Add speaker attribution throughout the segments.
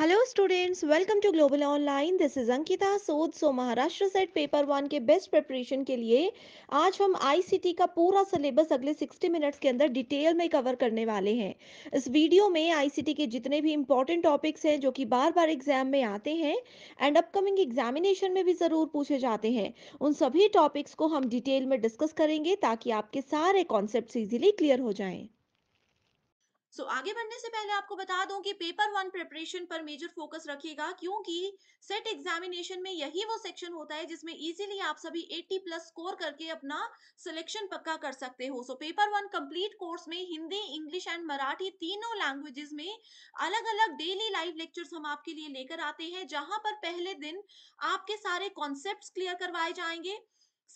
Speaker 1: Hello students welcome to global online this is Ankita Sood so Maharashtra SET paper one के best preparation के लिए आज हम आईसीटी का पूरा सिलेबस अगले 60 मिनट्स के अंदर डिटेल में कवर करने वाले हैं इस वीडियो में आईसीटी के जितने भी इंपॉर्टेंट टॉपिक्स हैं जो कि बार बार एग्जाम में आते हैं एंड अपकमिंग एग्जामिनेशन में भी ज़रूर पूछे जाते हैं उन सभी टॉपिक्स को हम डिटेल में डिस्कस करेंगे ताकि आपके सारे कॉन्सेप्ट इजिली क्लियर हो जाएं सो so, आगे बढ़ने से पहले आपको बता दूं कि पेपर वन प्रिपरेशन पर मेजर फोकस रखिएगा क्योंकि सेट एग्जामिनेशन में यही वो सेक्शन होता है जिसमें इजीली आप सभी 80 प्लस स्कोर करके अपना सिलेक्शन पक्का कर सकते हो so paper one complete course में हिंदी इंग्लिश एंड मराठी तीनों लैंग्वेजेस में अलग अलग डेली लाइव लेक्चर्स हम आपके लिए लेकर आते हैं जहां पर पहले दिन आपके सारे कॉन्सेप्ट क्लियर करवाए जाएंगे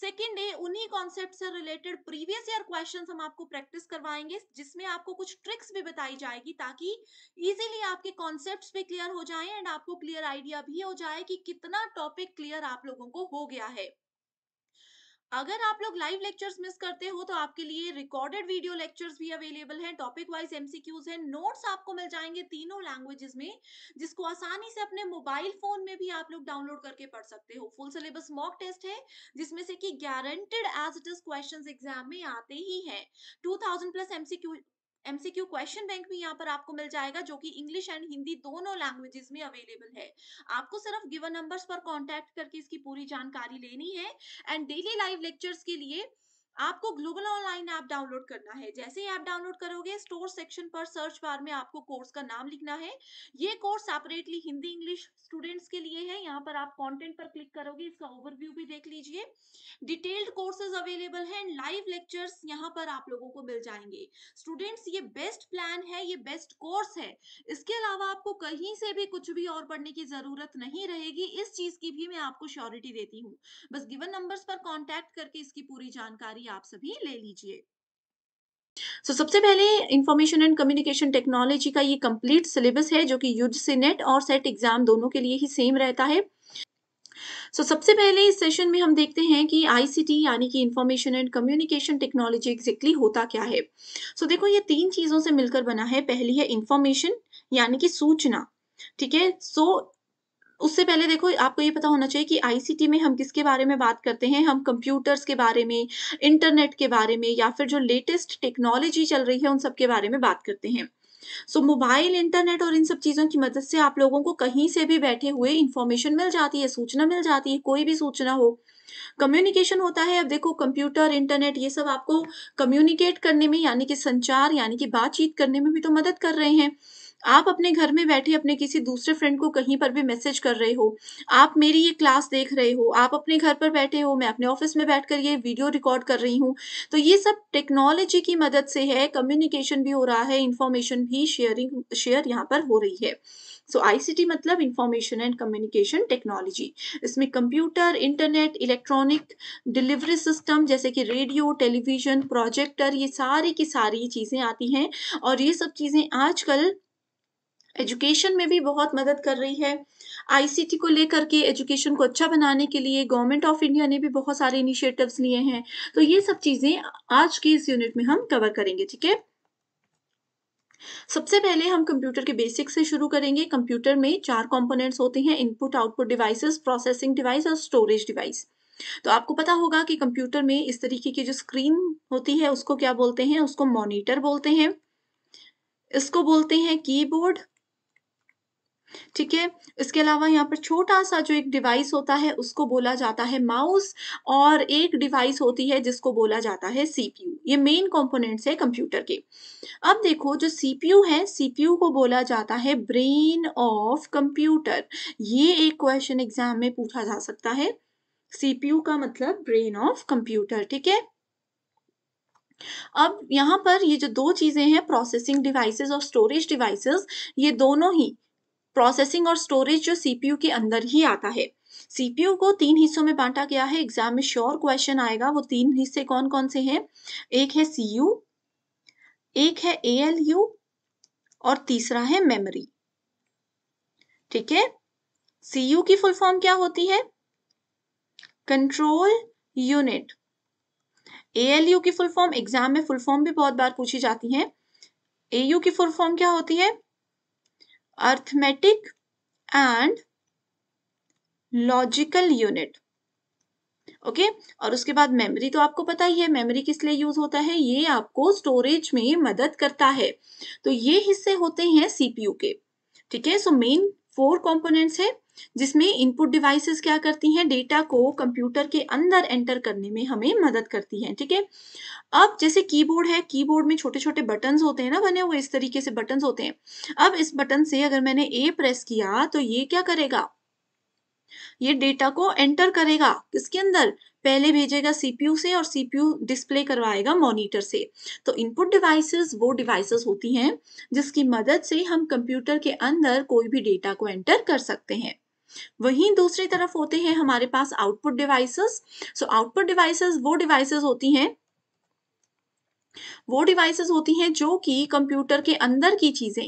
Speaker 1: सेकेंड डे उन्हीं कॉन्सेप्ट से रिलेटेड प्रीवियस ईयर क्वेश्चन हम आपको प्रैक्टिस करवाएंगे जिसमें आपको कुछ ट्रिक्स भी बताई जाएगी ताकि इजीली आपके कॉन्सेप्ट भी क्लियर हो जाए एंड आपको क्लियर आइडिया भी हो जाए कि कितना टॉपिक क्लियर आप लोगों को हो गया है अगर आप लोग लाइव लेक्चर्स मिस करते हो तो आपके लिए रिकॉर्डेड वीडियो लेक्चर्स भी अवेलेबल हैं टॉपिक वाइज एमसीक्यूज हैं नोट्स आपको मिल जाएंगे तीनों लैंग्वेजेस में जिसको आसानी से अपने मोबाइल फोन में भी आप लोग डाउनलोड करके पढ़ सकते हो फुल सिलेबस मॉक टेस्ट है जिसमें से कि guaranteed as it is question exam में आते ही है two plus MCQ MCQ question bank भी यहाँ पर आपको मिल जाएगा जो कि इंग्लिश एंड हिंदी दोनों लैंग्वेजेस में अवेलेबल है आपको सिर्फ गिवन नंबर्स पर कॉन्टेक्ट करके इसकी पूरी जानकारी लेनी है एंड डेली लाइव लेक्चर्स के लिए आपको ग्लोबल ऑनलाइन ऐप डाउनलोड करना है जैसे ही ऐप डाउनलोड करोगे स्टोर सेक्शन पर सर्च बार में आपको कोर्स का नाम लिखना है ये course separately Hindi English students के लिए है यहाँ पर आप कंटेंट पर क्लिक करोगे इसका ओवरव्यू भी देख लीजिए डिटेल्ड कोर्सेज अवेलेबल है लाइव लेक्चर्स यहाँ पर आप लोगों को मिल जाएंगे स्टूडेंट्स ये बेस्ट प्लान है ये बेस्ट कोर्स है इसके अलावा आपको कहीं से भी कुछ भी और पढ़ने की जरूरत नहीं रहेगी इस चीज की भी मैं आपको श्योरिटी देती हूँ बस गिवन नंबर पर कॉन्टैक्ट करके इसकी पूरी जानकारी जानकारी आप सभी ले लीजिए so, सबसे पहले इंफॉर्मेशन एंड कम्युनिकेशन टेक्नोलॉजी का ये कंप्लीट सिलेबस है जो कि यूजीसी नेट और सेट एग्जाम दोनों के लिए ही सेम रहता है सो so, सबसे पहले इस सेशन में हम देखते हैं कि आईसीटी यानी कि information and communication technology exactly होता क्या है सो so, देखो ये तीन चीजों से मिलकर बना है पहली है इंफॉर्मेशन यानी कि सूचना ठीक है सो उससे पहले देखो आपको ये पता होना चाहिए कि आईसीटी में हम किसके बारे में बात करते हैं हम कंप्यूटर्स के बारे में इंटरनेट के बारे में या फिर जो लेटेस्ट टेक्नोलॉजी चल रही है उन सब के बारे में बात करते हैं सो मोबाइल इंटरनेट और इन सब चीज़ों की मदद से आप लोगों को कहीं से भी बैठे हुए इंफॉर्मेशन मिल जाती है सूचना मिल जाती है कोई भी सूचना हो कम्युनिकेशन होता है अब देखो कंप्यूटर इंटरनेट ये सब आपको कम्युनिकेट करने में यानी कि संचार यानी कि बातचीत करने में भी तो मदद कर रहे हैं आप अपने घर में बैठे अपने किसी दूसरे फ्रेंड को कहीं पर भी मैसेज कर रहे हो आप मेरी ये क्लास देख रहे हो आप अपने घर पर बैठे हो मैं अपने ऑफिस में बैठ ये वीडियो रिकॉर्ड कर रही हूँ तो ये सब टेक्नोलॉजी की मदद से है कम्युनिकेशन भी हो रहा है इंफॉर्मेशन भी शेयरिंग शेयर यहाँ पर हो रही है सो सी आईसीटी मतलब इंफॉर्मेशन एंड कम्युनिकेशन टेक्नोलॉजी इसमें computer internet electronic delivery system जैसे कि रेडियो टेलीविजन प्रोजेक्टर ये सारी की सारी चीज़ें आती हैं और ये सब चीज़ें आजकल एजुकेशन में भी बहुत मदद कर रही है आईसीटी को लेकर के एजुकेशन को अच्छा बनाने के लिए गवर्नमेंट ऑफ इंडिया ने भी बहुत सारे इनिशिएटिव्स लिए हैं तो ये सब चीज़ें आज के इस यूनिट में हम कवर करेंगे ठीक है सबसे पहले हम कंप्यूटर के बेसिक से शुरू करेंगे कंप्यूटर में चार कंपोनेंट्स होते हैं input output devices processing device और स्टोरेज डिवाइस तो आपको पता होगा कि कंप्यूटर में इस तरीके की जो स्क्रीन होती है उसको क्या बोलते हैं उसको मॉनिटर बोलते हैं इसको बोलते हैं कीबोर्ड ठीक है इसके अलावा यहाँ पर छोटा सा जो एक डिवाइस होता है उसको बोला जाता है माउस और एक डिवाइस होती है जिसको बोला जाता है सीपीयू ये मेन कंपोनेंट्स है कंप्यूटर के अब देखो जो सीपीयू है सीपीयू को बोला जाता है ब्रेन ऑफ कंप्यूटर ये एक क्वेश्चन एग्जाम में पूछा जा सकता है सीपीयू का मतलब ब्रेन ऑफ कंप्यूटर ठीक है अब यहाँ पर ये जो दो चीज़ें हैं प्रोसेसिंग डिवाइसेस और स्टोरेज डिवाइसेस ये दोनों ही प्रोसेसिंग और स्टोरेज जो सीपीयू के अंदर ही आता है सीपीयू को तीन हिस्सों में बांटा गया है एग्जाम में श्योर क्वेश्चन आएगा वो तीन हिस्से कौन कौन से हैं एक है सीयू एक है एएलयू और तीसरा है मेमोरी ठीक है सीयू की फुल फॉर्म क्या होती है कंट्रोल यूनिट एएलयू की फुल फॉर्म एग्जाम में फुल फॉर्म भी बहुत बार पूछी जाती है एयू की फुल फॉर्म क्या होती है arithmetic and logical unit okay okay? और उसके बाद मेमोरी तो आपको पता ही है मेमोरी किस लिए यूज होता है ये आपको स्टोरेज में मदद करता है तो ये हिस्से होते हैं सीपीयू के ठीक है सो मेन फोर कंपोनेंट्स है जिसमें इनपुट डिवाइसेस क्या करती हैं डेटा को कंप्यूटर के अंदर एंटर करने में हमें मदद करती हैं ठीक है अब जैसे कीबोर्ड है कीबोर्ड में छोटे छोटे बटन होते हैं ना बने हुए इस तरीके से बटन होते हैं अब इस बटन से अगर मैंने ए प्रेस किया तो ये क्या करेगा ये डेटा को एंटर करेगा किसके अंदर पहले भेजेगा सीपीयू से और सीपीयू डिस्प्ले करवाएगा मॉनिटर से तो इनपुट डिवाइसेस वो डिवाइसेस होती हैं जिसकी मदद से हम कंप्यूटर के अंदर कोई भी डेटा को एंटर कर सकते हैं वहीं दूसरी तरफ होते हैं हमारे पास output devices so output devices वो डिवाइसेस होती हैं वो डिवाइसेस होती हैं जो कि कंप्यूटर के अंदर की चीज़ें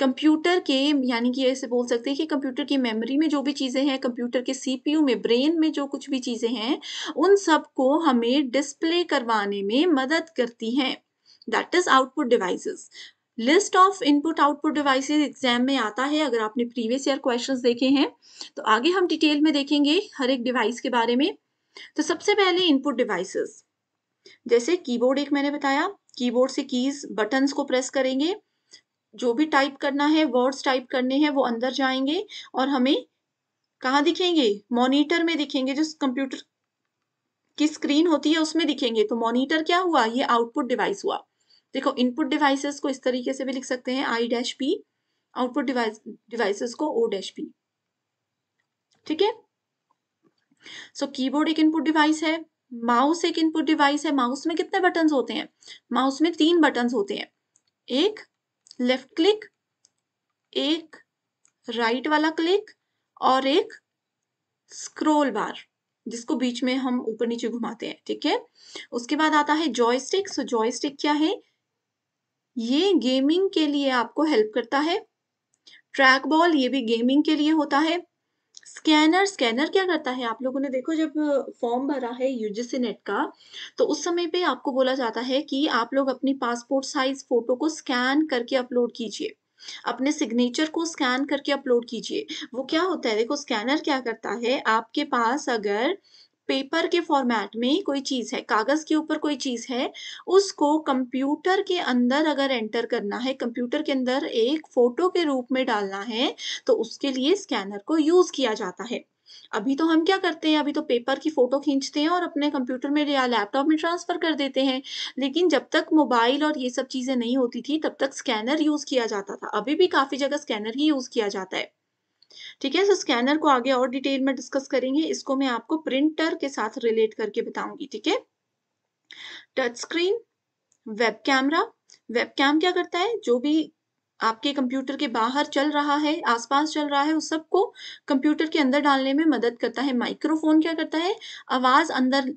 Speaker 1: कंप्यूटर के यानी कि ऐसे बोल सकते हैं कि कंप्यूटर की मेमोरी में जो भी चीज़ें हैं कंप्यूटर के सीपीयू में ब्रेन में जो कुछ भी चीज़ें हैं उन सब को हमें डिस्प्ले करवाने में मदद करती हैं that is output devices list of input output devices exam में आता है अगर आपने प्रीवियस ईयर क्वेश्चंस देखे हैं तो आगे हम डिटेल में देखेंगे हर एक डिवाइस के बारे में तो सबसे पहले इनपुट डिवाइसेस जैसे कीबोर्ड एक मैंने बताया कीबोर्ड से कीज बटन्स को प्रेस करेंगे जो भी टाइप करना है वर्ड्स टाइप करने हैं वो अंदर जाएंगे और हमें कहाँ दिखेंगे मॉनिटर में दिखेंगे जो कंप्यूटर की स्क्रीन होती है उसमें दिखेंगे तो मॉनिटर क्या हुआ ये आउटपुट डिवाइस हुआ देखो इनपुट डिवाइसेस को इस तरीके से भी लिख सकते हैं I dash P output devices को ओ डैश पी ठीक है सो कीबोर्ड एक इनपुट डिवाइस है माउस एक इनपुट डिवाइस है माउस में कितने बटन होते हैं माउस में तीन बटन होते हैं एक लेफ्ट क्लिक एक राइट वाला क्लिक और एक स्क्रोल बार जिसको बीच में हम ऊपर नीचे घुमाते हैं ठीक है उसके बाद आता है जॉयस्टिक सो जॉयस्टिक क्या है ये गेमिंग के लिए आपको हेल्प करता है ट्रैक बॉल ये भी गेमिंग के लिए होता है स्कैनर स्कैनर क्या करता है आप लोगों ने देखो जब फॉर्म भरा है यूजीसी नेट का तो उस समय पे आपको बोला जाता है कि आप लोग अपनी पासपोर्ट साइज फोटो को स्कैन करके अपलोड कीजिए अपने सिग्नेचर को स्कैन करके अपलोड कीजिए वो क्या होता है देखो स्कैनर क्या करता है आपके पास अगर पेपर के फॉर्मेट में कोई चीज़ है कागज़ के ऊपर कोई चीज़ है उसको कंप्यूटर के अंदर अगर एंटर करना है कंप्यूटर के अंदर एक फ़ोटो के रूप में डालना है तो उसके लिए स्कैनर को यूज़ किया जाता है अभी तो हम क्या करते हैं अभी तो पेपर की फोटो खींचते हैं और अपने कंप्यूटर में या लैपटॉप में ट्रांसफर कर देते हैं लेकिन जब तक मोबाइल और ये सब चीज़ें नहीं होती थी तब तक स्कैनर यूज़ किया जाता था अभी भी काफ़ी जगह स्कैनर ही यूज़ किया जाता है ठीक है सो स्कैनर को आगे और डिटेल में डिस्कस करेंगे इसको मैं आपको प्रिंटर के साथ रिलेट करके बताऊंगी ठीक है touch screen web camera webcam क्या करता है जो भी आपके कंप्यूटर के बाहर चल रहा है आसपास चल रहा है उस सबको कंप्यूटर के अंदर डालने में मदद करता है माइक्रोफोन क्या करता है आवाज अंदर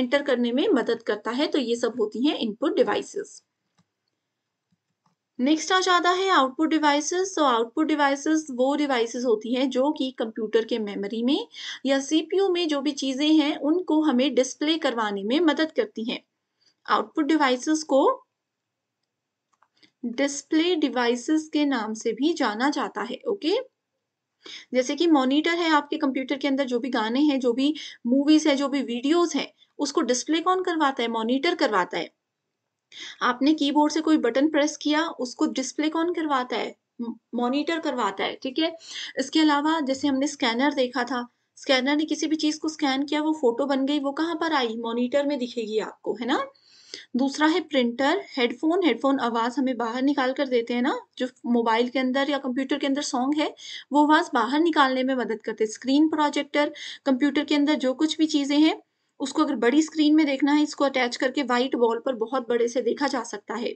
Speaker 1: एंटर करने में मदद करता है तो ये सब होती हैं इनपुट डिवाइसेस नेक्स्ट आ जाता है आउटपुट डिवाइसेस तो आउटपुट डिवाइसेस वो डिवाइसेस होती हैं जो कि कंप्यूटर के मेमोरी में या सीपीयू में जो भी चीज़ें हैं उनको हमें डिस्प्ले करवाने में मदद करती हैं आउटपुट डिवाइसेस को डिस्प्ले डिवाइसेस के नाम से भी जाना जाता है ओके जैसे कि मॉनिटर है आपके कंप्यूटर के अंदर जो भी गाने हैं जो भी मूवीज है जो भी वीडियोज है उसको डिस्प्ले कौन करवाता है मॉनिटर करवाता है आपने कीबोर्ड से कोई बटन प्रेस किया उसको डिस्प्ले कौन करवाता है मॉनिटर करवाता है ठीक है इसके अलावा जैसे हमने स्कैनर देखा था स्कैनर ने किसी भी चीज़ को स्कैन किया वो फोटो बन गई वो कहाँ पर आई मॉनिटर में दिखेगी आपको है ना दूसरा है प्रिंटर हेडफोन हेडफोन आवाज़ हमें बाहर निकाल कर देते हैं ना जो मोबाइल के अंदर या कंप्यूटर के अंदर सॉन्ग है वो आवाज़ बाहर निकालने में मदद करते हैं स्क्रीन प्रोजेक्टर कंप्यूटर के अंदर जो कुछ भी चीज़ें हैं उसको अगर बड़ी स्क्रीन में देखना है इसको अटैच करके व्हाइट वॉल पर बहुत बड़े से देखा जा सकता है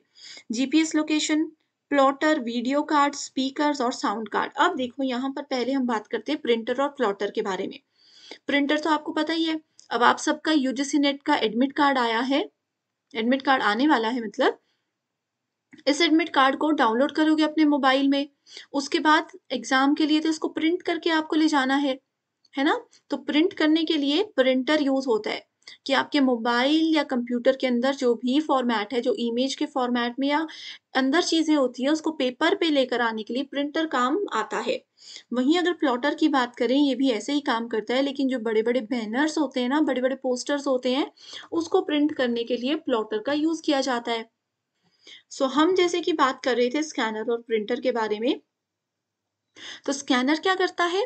Speaker 1: GPS location plotter video card speakers और साउंड कार्ड अब देखो यहाँ पर पहले हम बात करते हैं प्रिंटर और प्लॉटर के बारे में प्रिंटर तो आपको पता ही है अब आप सबका यूजीसी नेट का एडमिट कार्ड आया है एडमिट कार्ड आने वाला है मतलब इस एडमिट कार्ड को डाउनलोड करोगे अपने मोबाइल में उसके बाद एग्जाम के लिए तो इसको प्रिंट करके आपको ले जाना है है ना तो प्रिंट करने के लिए प्रिंटर यूज होता है कि आपके मोबाइल या कंप्यूटर के अंदर जो भी फॉर्मेट है जो इमेज के फॉर्मेट में या अंदर चीज़ें होती है उसको पेपर पे लेकर आने के लिए प्रिंटर काम आता है वहीं अगर प्लॉटर की बात करें ये भी ऐसे ही काम करता है लेकिन जो बड़े बड़े बैनर्स होते हैं ना बड़े बड़े पोस्टर्स होते हैं उसको प्रिंट करने के लिए प्लॉटर का यूज़ किया जाता है सो हम जैसे कि बात कर रहे थे स्कैनर और प्रिंटर के बारे में तो स्कैनर क्या करता है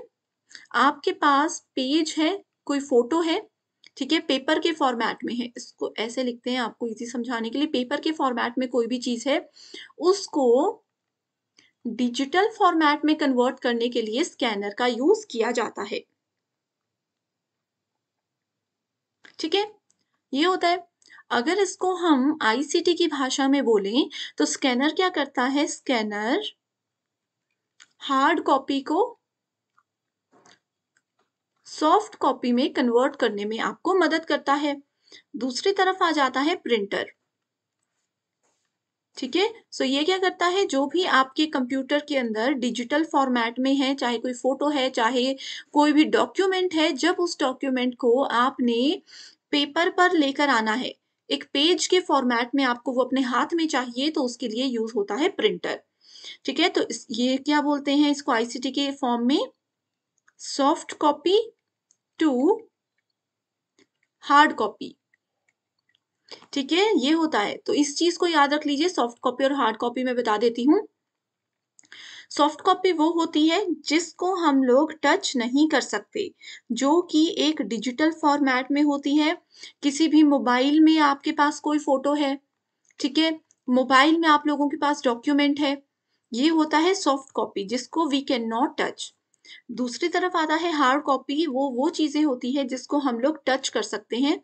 Speaker 1: आपके पास पेज है कोई फोटो है ठीक है पेपर के फॉर्मेट में है इसको ऐसे लिखते हैं आपको इजी समझाने के लिए पेपर के फॉर्मेट में कोई भी चीज है उसको डिजिटल फॉर्मेट में कन्वर्ट करने के लिए स्कैनर का यूज किया जाता है ठीक है ये होता है अगर इसको हम आईसीटी की भाषा में बोलें तो स्कैनर क्या करता है स्कैनर हार्ड कॉपी को सॉफ्ट कॉपी में कन्वर्ट करने में आपको मदद करता है दूसरी तरफ आ जाता है प्रिंटर ठीक है सो ये क्या करता है जो भी आपके कंप्यूटर के अंदर डिजिटल फॉर्मेट में है चाहे कोई फोटो है चाहे कोई भी डॉक्यूमेंट है जब उस डॉक्यूमेंट को आपने पेपर पर लेकर आना है एक पेज के फॉर्मेट में आपको वो अपने हाथ में चाहिए तो उसके लिए यूज होता है प्रिंटर ठीक है तो ये क्या बोलते हैं इसको आईसीटी के फॉर्म में soft copy to hard copy ठीक है ये होता है तो इस चीज को याद रख लीजिए सॉफ्ट कॉपी और हार्ड कॉपी में बता देती हूँ सॉफ्ट कॉपी वो होती है जिसको हम लोग टच नहीं कर सकते जो कि एक डिजिटल फॉर्मेट में होती है किसी भी मोबाइल में आपके पास कोई फोटो है ठीक है मोबाइल में आप लोगों के पास डॉक्यूमेंट है ये होता है सॉफ्ट कॉपी जिसको वी कैन नॉट टच दूसरी तरफ आता है हार्ड कॉपी वो वो चीज़ें होती है जिसको हम लोग टच कर सकते हैं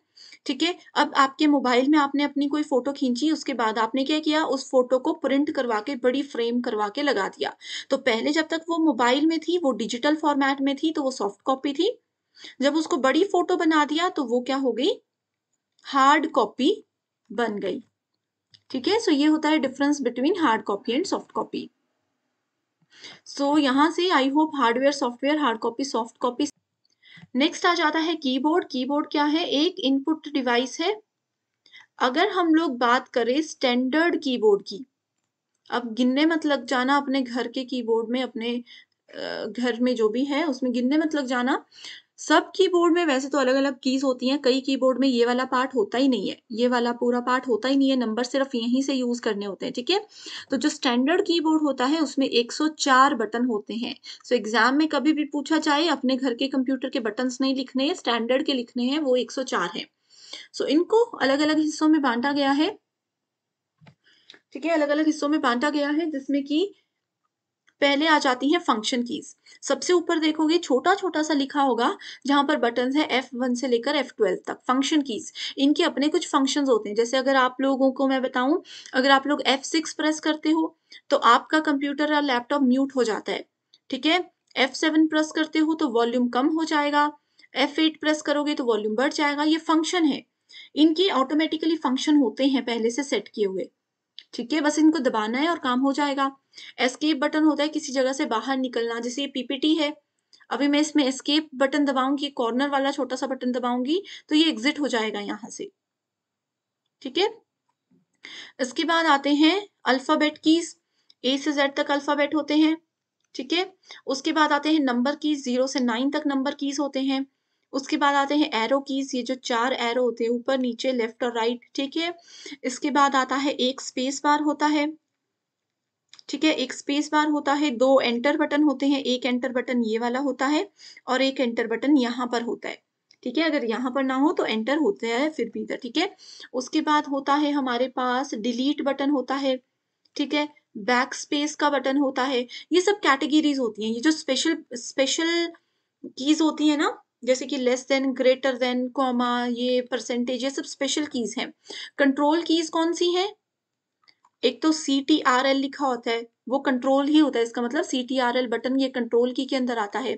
Speaker 1: ठीक है अब आपके मोबाइल में आपने अपनी कोई फोटो खींची उसके बाद आपने क्या किया उस फोटो को प्रिंट करवा के बड़ी फ्रेम करवा के लगा दिया तो पहले जब तक वो मोबाइल में थी वो डिजिटल फॉर्मेट में थी तो वो सॉफ्ट कॉपी थी जब उसको बड़ी फोटो बना दिया तो वो क्या हो गई हार्ड कॉपी बन गई ठीक है सो ये होता है difference between hard copy and soft copy so so, यहाँ से I hope hardware software hard copy soft copy next आ जाता है कीबोर्ड कीबोर्ड क्या है एक इनपुट डिवाइस है अगर हम लोग बात करें स्टैंडर्ड कीबोर्ड की अब गिनने मत लग जाना अपने घर के कीबोर्ड में अपने घर में जो भी है उसमें गिनने मत लग जाना सब कीबोर्ड में वैसे तो अलग अलग कीज होती हैं कई कीबोर्ड में ये वाला पार्ट होता ही नहीं है ये वाला पूरा पार्ट होता ही नहीं है नंबर सिर्फ यहीं से यूज करने होते हैं ठीक है तो जो स्टैंडर्ड कीबोर्ड होता है उसमें 104 बटन होते हैं सो so, एग्जाम में कभी भी पूछा जाए अपने घर के कंप्यूटर के बटन नहीं लिखने स्टैंडर्ड के लिखने हैं वो एक है सो so, इनको अलग अलग हिस्सों में बांटा गया है ठीक है अलग अलग हिस्सों में बांटा गया है जिसमें कि पहले आ जाती हैं फंक्शन कीज़ सबसे ऊपर देखोगे छोटा छोटा सा लिखा होगा जहां पर बटन है एफ वन से लेकर एफ ट्वेल्व तक फंक्शन कीज़ इनके अपने कुछ फंक्शन होते हैं जैसे अगर आप लोगों को मैं बताऊं अगर आप लोग एफ सिक्स प्रेस करते हो तो आपका कंप्यूटर या लैपटॉप म्यूट हो जाता है ठीक है एफ सेवन प्रेस करते हो तो वॉल्यूम कम हो जाएगा एफ एट प्रेस करोगे तो वॉल्यूम बढ़ जाएगा ये फंक्शन है इनके ऑटोमेटिकली फंक्शन होते हैं पहले से सेट किए हुए ठीक है बस इनको दबाना है और काम हो जाएगा एस्केप बटन होता है किसी जगह से बाहर निकलना जैसे ये पीपीटी है अभी मैं इसमें एस्केप बटन दबाऊंगी कॉर्नर वाला छोटा सा बटन दबाऊंगी तो ये एग्जिट हो जाएगा यहाँ से ठीक है इसके बाद आते हैं अल्फाबेट कीज ए से जेड तक अल्फाबेट होते हैं ठीक है उसके बाद आते हैं नंबर कीज जीरो से नाइन तक नंबर कीज होते हैं उसके बाद आते हैं एरो कीज ये जो चार एरो होते हैं ऊपर नीचे लेफ्ट और राइट ठीक है इसके बाद आता है एक स्पेस बार होता है ठीक है एक स्पेस बार होता है दो एंटर बटन होते हैं एक एंटर बटन ये वाला होता है और एक एंटर बटन यहाँ पर होता है ठीक है अगर यहाँ पर ना हो तो एंटर होता है फिर भी इधर ठीक है उसके बाद होता है हमारे पास डिलीट बटन होता है ठीक है बैक स्पेस का बटन होता है ये सब कैटेगरीज होती हैं ये जो स्पेशल स्पेशल कीज होती है ना जैसे कि less than greater than comma ये परसेंटेज ये सब स्पेशल कीज हैं कंट्रोल कीज कौन सी हैं एक तो सी टी आर एल लिखा होता है वो कंट्रोल ही होता है इसका मतलब C T R L button ये कंट्रोल की के अंदर आता है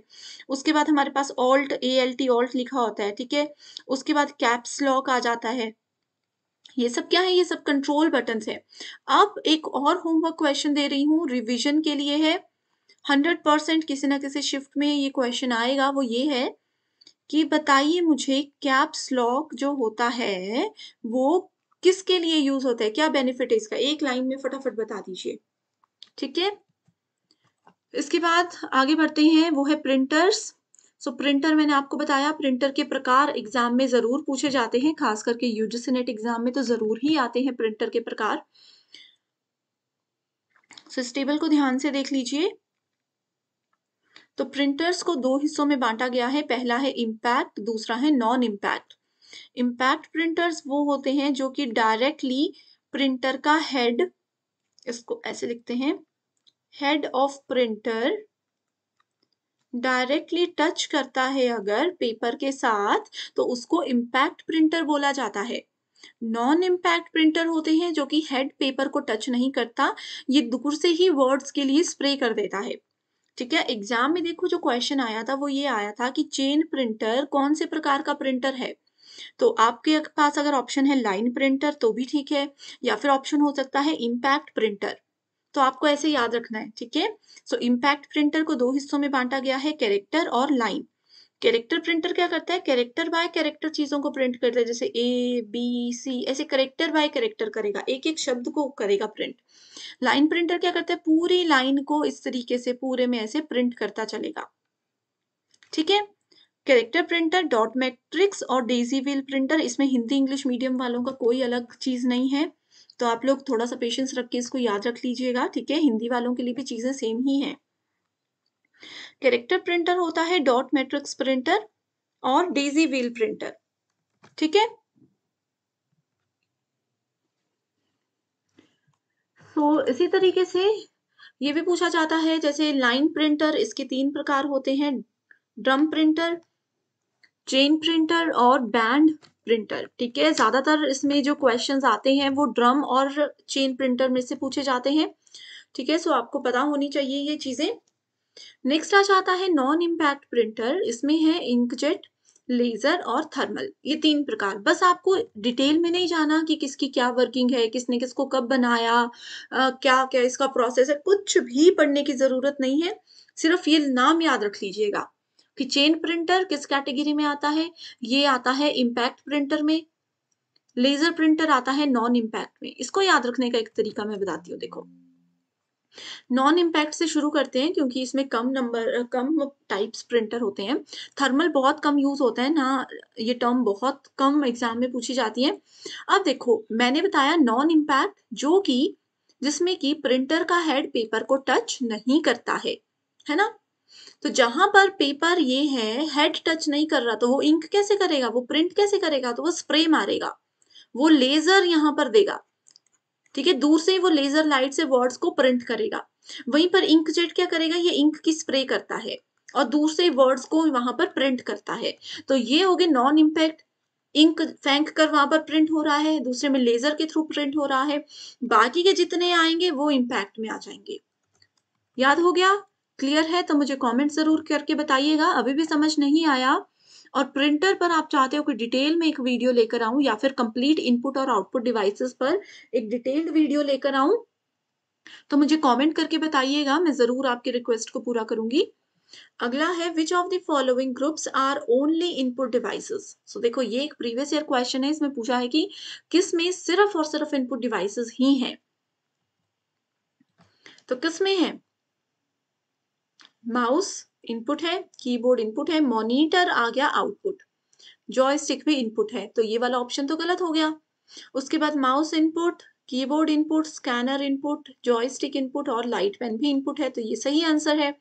Speaker 1: उसके बाद हमारे पास alt A L T alt लिखा होता है ठीक है उसके बाद कैप्स लॉक आ जाता है ये सब क्या है ये सब कंट्रोल बटन है अब एक और होमवर्क क्वेश्चन दे रही हूँ रिविजन के लिए है हंड्रेड परसेंट किसी ना किसी शिफ्ट में ये क्वेश्चन आएगा वो ये है कि बताइए मुझे कैप्स लॉक जो होता है वो किसके लिए यूज होता है क्या बेनिफिट है इसका एक लाइन में फटाफट बता दीजिए ठीक है इसके बाद आगे बढ़ते हैं वो है प्रिंटर्स सो so, प्रिंटर मैंने आपको बताया प्रिंटर के प्रकार एग्जाम में जरूर पूछे जाते हैं खास करके यूजीसी नेट एग्जाम में तो जरूर ही आते हैं प्रिंटर के प्रकार सो so, इस टेबल को ध्यान से देख लीजिए तो प्रिंटर्स को दो हिस्सों में बांटा गया है पहला है इम्पैक्ट दूसरा है नॉन इम्पैक्ट इम्पैक्ट प्रिंटर्स वो होते हैं जो कि डायरेक्टली प्रिंटर का हेड इसको ऐसे लिखते हैं head of printer directly touch करता है अगर पेपर के साथ तो उसको इम्पैक्ट प्रिंटर बोला जाता है नॉन इम्पैक्ट प्रिंटर होते हैं जो कि हेड पेपर को टच नहीं करता ये दूर से ही वर्ड्स के लिए स्प्रे कर देता है ठीक है एग्जाम में देखो जो क्वेश्चन आया था वो ये आया था कि चेन प्रिंटर कौन से प्रकार का प्रिंटर है तो आपके पास अगर ऑप्शन है लाइन प्रिंटर तो भी ठीक है या फिर ऑप्शन हो सकता है इम्पैक्ट प्रिंटर तो आपको ऐसे याद रखना है ठीक है सो इम्पैक्ट प्रिंटर को दो हिस्सों में बांटा गया है कैरेक्टर और लाइन कैरेक्टर प्रिंटर क्या करता है कैरेक्टर बाय कैरेक्टर चीजों को प्रिंट करता है जैसे ए बी सी ऐसे कैरेक्टर बाय कैरेक्टर करेगा एक एक शब्द को करेगा प्रिंट लाइन प्रिंटर क्या करता है पूरी लाइन को इस तरीके से पूरे में ऐसे प्रिंट करता चलेगा ठीक है कैरेक्टर प्रिंटर डॉट मैट्रिक्स और डेजी व्हील प्रिंटर इसमें हिंदी इंग्लिश मीडियम वालों का कोई अलग चीज नहीं है तो आप लोग थोड़ा सा पेशेंस रख के इसको याद रख लीजिएगा ठीक है हिंदी वालों के लिए भी चीजें सेम ही हैं कैरेक्टर प्रिंटर होता है डॉट मैट्रिक्स प्रिंटर और डेजी व्हील प्रिंटर ठीक है तो इसी तरीके से ये भी पूछा जाता है जैसे लाइन प्रिंटर इसके तीन प्रकार होते हैं ड्रम प्रिंटर चेन प्रिंटर और बैंड प्रिंटर ठीक है ज्यादातर इसमें जो क्वेश्चंस आते हैं वो ड्रम और चेन प्रिंटर में से पूछे जाते हैं ठीक है सो आपको पता होनी चाहिए ये चीजें नेक्स्ट आ जाता है नॉन इम्पैक्ट प्रिंटर इसमें है इंकजेट लेज़र और थर्मल ये तीन प्रकार बस आपको डिटेल में नहीं जाना कि किसकी क्या वर्किंग है किसने किसको कब बनाया आ, क्या क्या इसका प्रोसेस है कुछ भी पढ़ने की ज़रूरत नहीं है सिर्फ ये नाम याद रख लीजिएगा कि चेन प्रिंटर किस कैटेगरी में आता है ये आता है इम्पैक्ट प्रिंटर में लेज़र प्रिंटर आता है नॉन इम्पैक्ट में इसको याद रखने का एक तरीका मैं बताती हूँ देखो नॉन इम्पैक्ट से शुरू करते हैं क्योंकि इसमें कम नंबर कम टाइप्स प्रिंटर होते हैं थर्मल बहुत कम यूज़ होता है ना ये टर्म बहुत कम एग्जाम में पूछी जाती है अब देखो मैंने बताया नॉन इम्पैक्ट जो कि जिसमें कि प्रिंटर का हेड पेपर को टच नहीं करता है है ना तो जहां पर पेपर ये है हेड टच नहीं कर रहा तो वो इंक कैसे करेगा वो प्रिंट कैसे करेगा तो वो स्प्रे मारेगा वो लेजर यहाँ पर देगा ठीक है दूर से वो लेजर लाइट से वर्ड्स को प्रिंट करेगा वहीं पर इंक जेट क्या करेगा ये इंक की स्प्रे करता है और दूर से वर्ड्स को वहां पर प्रिंट करता है तो ये हो गए नॉन इम्पैक्ट इंक फेंक कर वहां पर प्रिंट हो रहा है दूसरे में लेजर के थ्रू प्रिंट हो रहा है बाकी के जितने आएंगे वो इम्पैक्ट में आ जाएंगे याद हो गया क्लियर है तो मुझे कमेंट जरूर करके बताइएगा अभी भी समझ नहीं आया और प्रिंटर पर आप चाहते हो कि डिटेल में एक वीडियो लेकर आऊं या फिर कंप्लीट इनपुट और आउटपुट डिवाइसेस पर एक डिटेल्ड वीडियो लेकर आऊं तो मुझे कमेंट करके बताइएगा मैं जरूर आपकी रिक्वेस्ट को पूरा करूंगी अगला है which of the following groups are only input devices so देखो ये एक प्रीवियस ईयर क्वेश्चन है इसमें पूछा है कि किस में सिर्फ और सिर्फ इनपुट डिवाइसेस ही हैं तो किस में है माउस इनपुट है कीबोर्ड इनपुट है मॉनिटर आ गया आउटपुट जॉयस्टिक भी इनपुट है तो ये वाला ऑप्शन तो गलत हो गया उसके बाद mouse input keyboard input scanner input joystick input और लाइट पेन भी इनपुट है तो ये सही आंसर है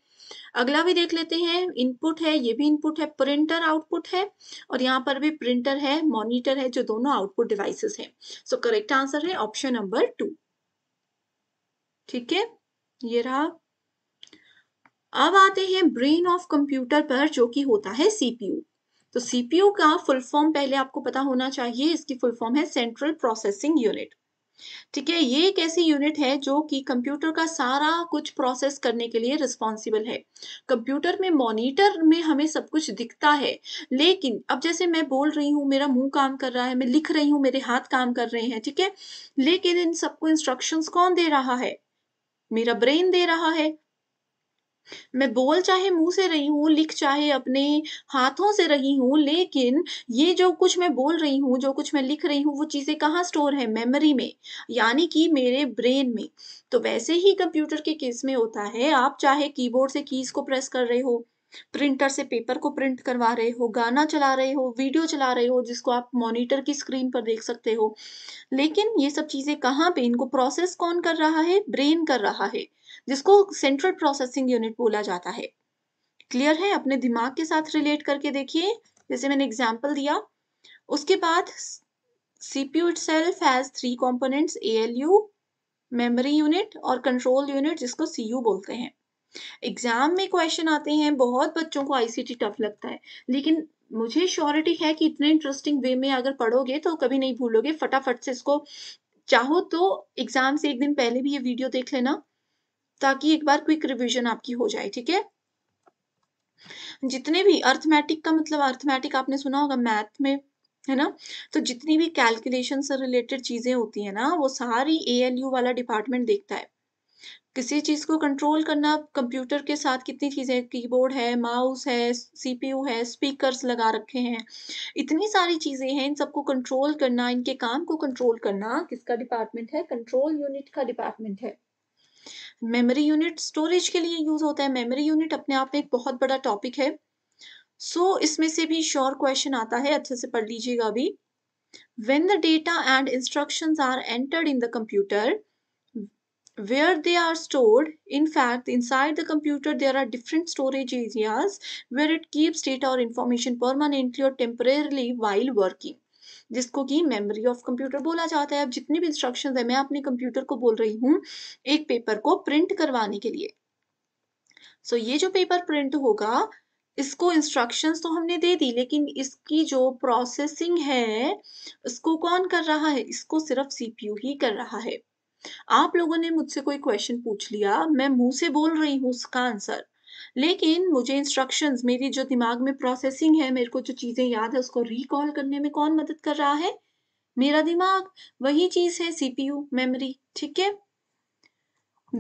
Speaker 1: अगला भी देख लेते हैं इनपुट है ये भी इनपुट है प्रिंटर आउटपुट है और यहाँ पर भी प्रिंटर है मॉनिटर है जो दोनों आउटपुट डिवाइसेस हैं सो करेक्ट आंसर है ऑप्शन नंबर टू ठीक है ये रहा अब आते हैं ब्रेन ऑफ कंप्यूटर पर जो कि होता है सीपीयू तो सीपीयू का फुल फॉर्म पहले आपको पता होना चाहिए इसकी फुल फॉर्म है सेंट्रल प्रोसेसिंग यूनिट ठीक है ये एक ऐसी यूनिट है जो कि कंप्यूटर का सारा कुछ प्रोसेस करने के लिए रिस्पॉन्सिबल है कंप्यूटर में मॉनिटर में हमें सब कुछ दिखता है लेकिन अब जैसे मैं बोल रही हूँ मेरा मुंह काम कर रहा है मैं लिख रही हूँ मेरे हाथ काम कर रहे हैं ठीक है लेकिन इन सबको इंस्ट्रक्शन कौन दे रहा है मेरा ब्रेन दे रहा है मैं बोल चाहे मुंह से रही हूँ लिख चाहे अपने हाथों से रही हूँ लेकिन ये जो कुछ मैं बोल रही हूँ जो कुछ मैं लिख रही हूँ वो चीज़ें कहाँ स्टोर है मेमोरी में यानी कि मेरे ब्रेन में तो वैसे ही कंप्यूटर के केस में होता है आप चाहे कीबोर्ड से कीज को प्रेस कर रहे हो प्रिंटर से पेपर को प्रिंट करवा रहे हो गाना चला रहे हो वीडियो चला रहे हो जिसको आप मॉनिटर की स्क्रीन पर देख सकते हो लेकिन ये सब चीज़ें कहाँ पे इनको प्रोसेस कौन कर रहा है ब्रेन कर रहा है जिसको सेंट्रल प्रोसेसिंग यूनिट बोला जाता है क्लियर है अपने दिमाग के साथ रिलेट करके देखिए जैसे मैंने एग्जाम्पल दिया उसके बाद CPU itself has three components ALU memory unit और कंट्रोल यूनिट जिसको सीयू बोलते हैं एग्जाम में क्वेश्चन आते हैं बहुत बच्चों को आईसीटी टफ लगता है लेकिन मुझे श्योरिटी है कि इतने इंटरेस्टिंग वे में अगर पढ़ोगे तो कभी नहीं भूलोगे फटाफट से इसको चाहो तो एग्जाम से एक दिन पहले भी ये वीडियो देख लेना ताकि एक बार क्विक रिविजन आपकी हो जाए ठीक है जितने भी अर्थमेटिक का मतलब अर्थमेटिक आपने सुना होगा मैथ में है ना तो जितनी भी कैलकुलेशन से रिलेटेड चीज़ें होती है ना वो सारी ए वाला डिपार्टमेंट देखता है किसी चीज़ को कंट्रोल करना कंप्यूटर के साथ कितनी चीज़ें कीबोर्ड है माउस है सीपीयू है स्पीकर्स लगा रखे हैं इतनी सारी चीज़ें हैं इन सबको कंट्रोल करना इनके काम को कंट्रोल करना किसका डिपार्टमेंट है कंट्रोल यूनिट का डिपार्टमेंट है मेमोरी यूनिट स्टोरेज के लिए यूज़ होता है मेमोरी यूनिट अपने आप में एक बहुत बड़ा टॉपिक है सो so, इसमें से भी श्योर क्वेश्चन आता है अच्छे से पढ़ लीजिएगा अभी when the data and instructions are entered in the computer where they are stored in fact inside the computer there are different storage areas where it keeps data or information permanently or temporarily while working जिसको कि memory of computer बोला जाता है अब जितनी भी instruction है मैं अपने कंप्यूटर को बोल रही हूँ एक पेपर को प्रिंट करवाने के लिए सो so, ये जो पेपर प्रिंट होगा इसको इंस्ट्रक्शंस तो हमने दे दी लेकिन इसकी जो प्रोसेसिंग है इसको कौन कर रहा है इसको सिर्फ सीपीयू ही कर रहा है आप लोगों ने मुझसे कोई क्वेश्चन पूछ लिया मैं मुंह से बोल रही हूँ उसका आंसर लेकिन मुझे इंस्ट्रक्शंस मेरी जो दिमाग में प्रोसेसिंग है मेरे को जो चीज़ें याद है उसको रिकॉल करने में कौन मदद कर रहा है मेरा दिमाग वही चीज़ है सीपीयू मेमोरी ठीक है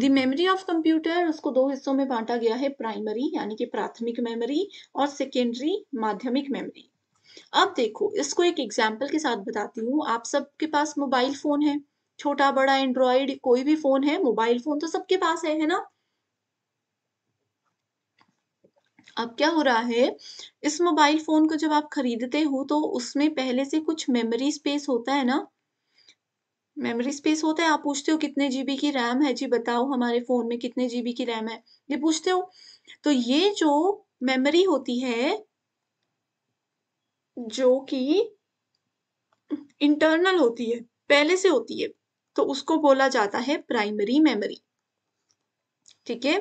Speaker 1: दी मेमोरी ऑफ कंप्यूटर उसको दो हिस्सों में बांटा गया है प्राइमरी यानी कि प्राथमिक मेमोरी और सेकेंडरी माध्यमिक मेमोरी अब देखो इसको एक एग्जाम्पल के साथ बताती हूँ आप सबके पास मोबाइल फ़ोन है छोटा बड़ा एंड्रॉयड कोई भी फ़ोन है मोबाइल फ़ोन तो सबके पास है है ना अब क्या हो रहा है इस मोबाइल फ़ोन को जब आप ख़रीदते हो तो उसमें पहले से कुछ मेमोरी स्पेस होता है ना मेमोरी स्पेस होता है आप पूछते हो कितने जीबी की रैम है जी बताओ हमारे फ़ोन में कितने जीबी की रैम है ये पूछते हो तो ये जो मेमोरी होती है जो कि इंटरनल होती है पहले से होती है तो उसको बोला जाता है प्राइमरी मेमोरी ठीक है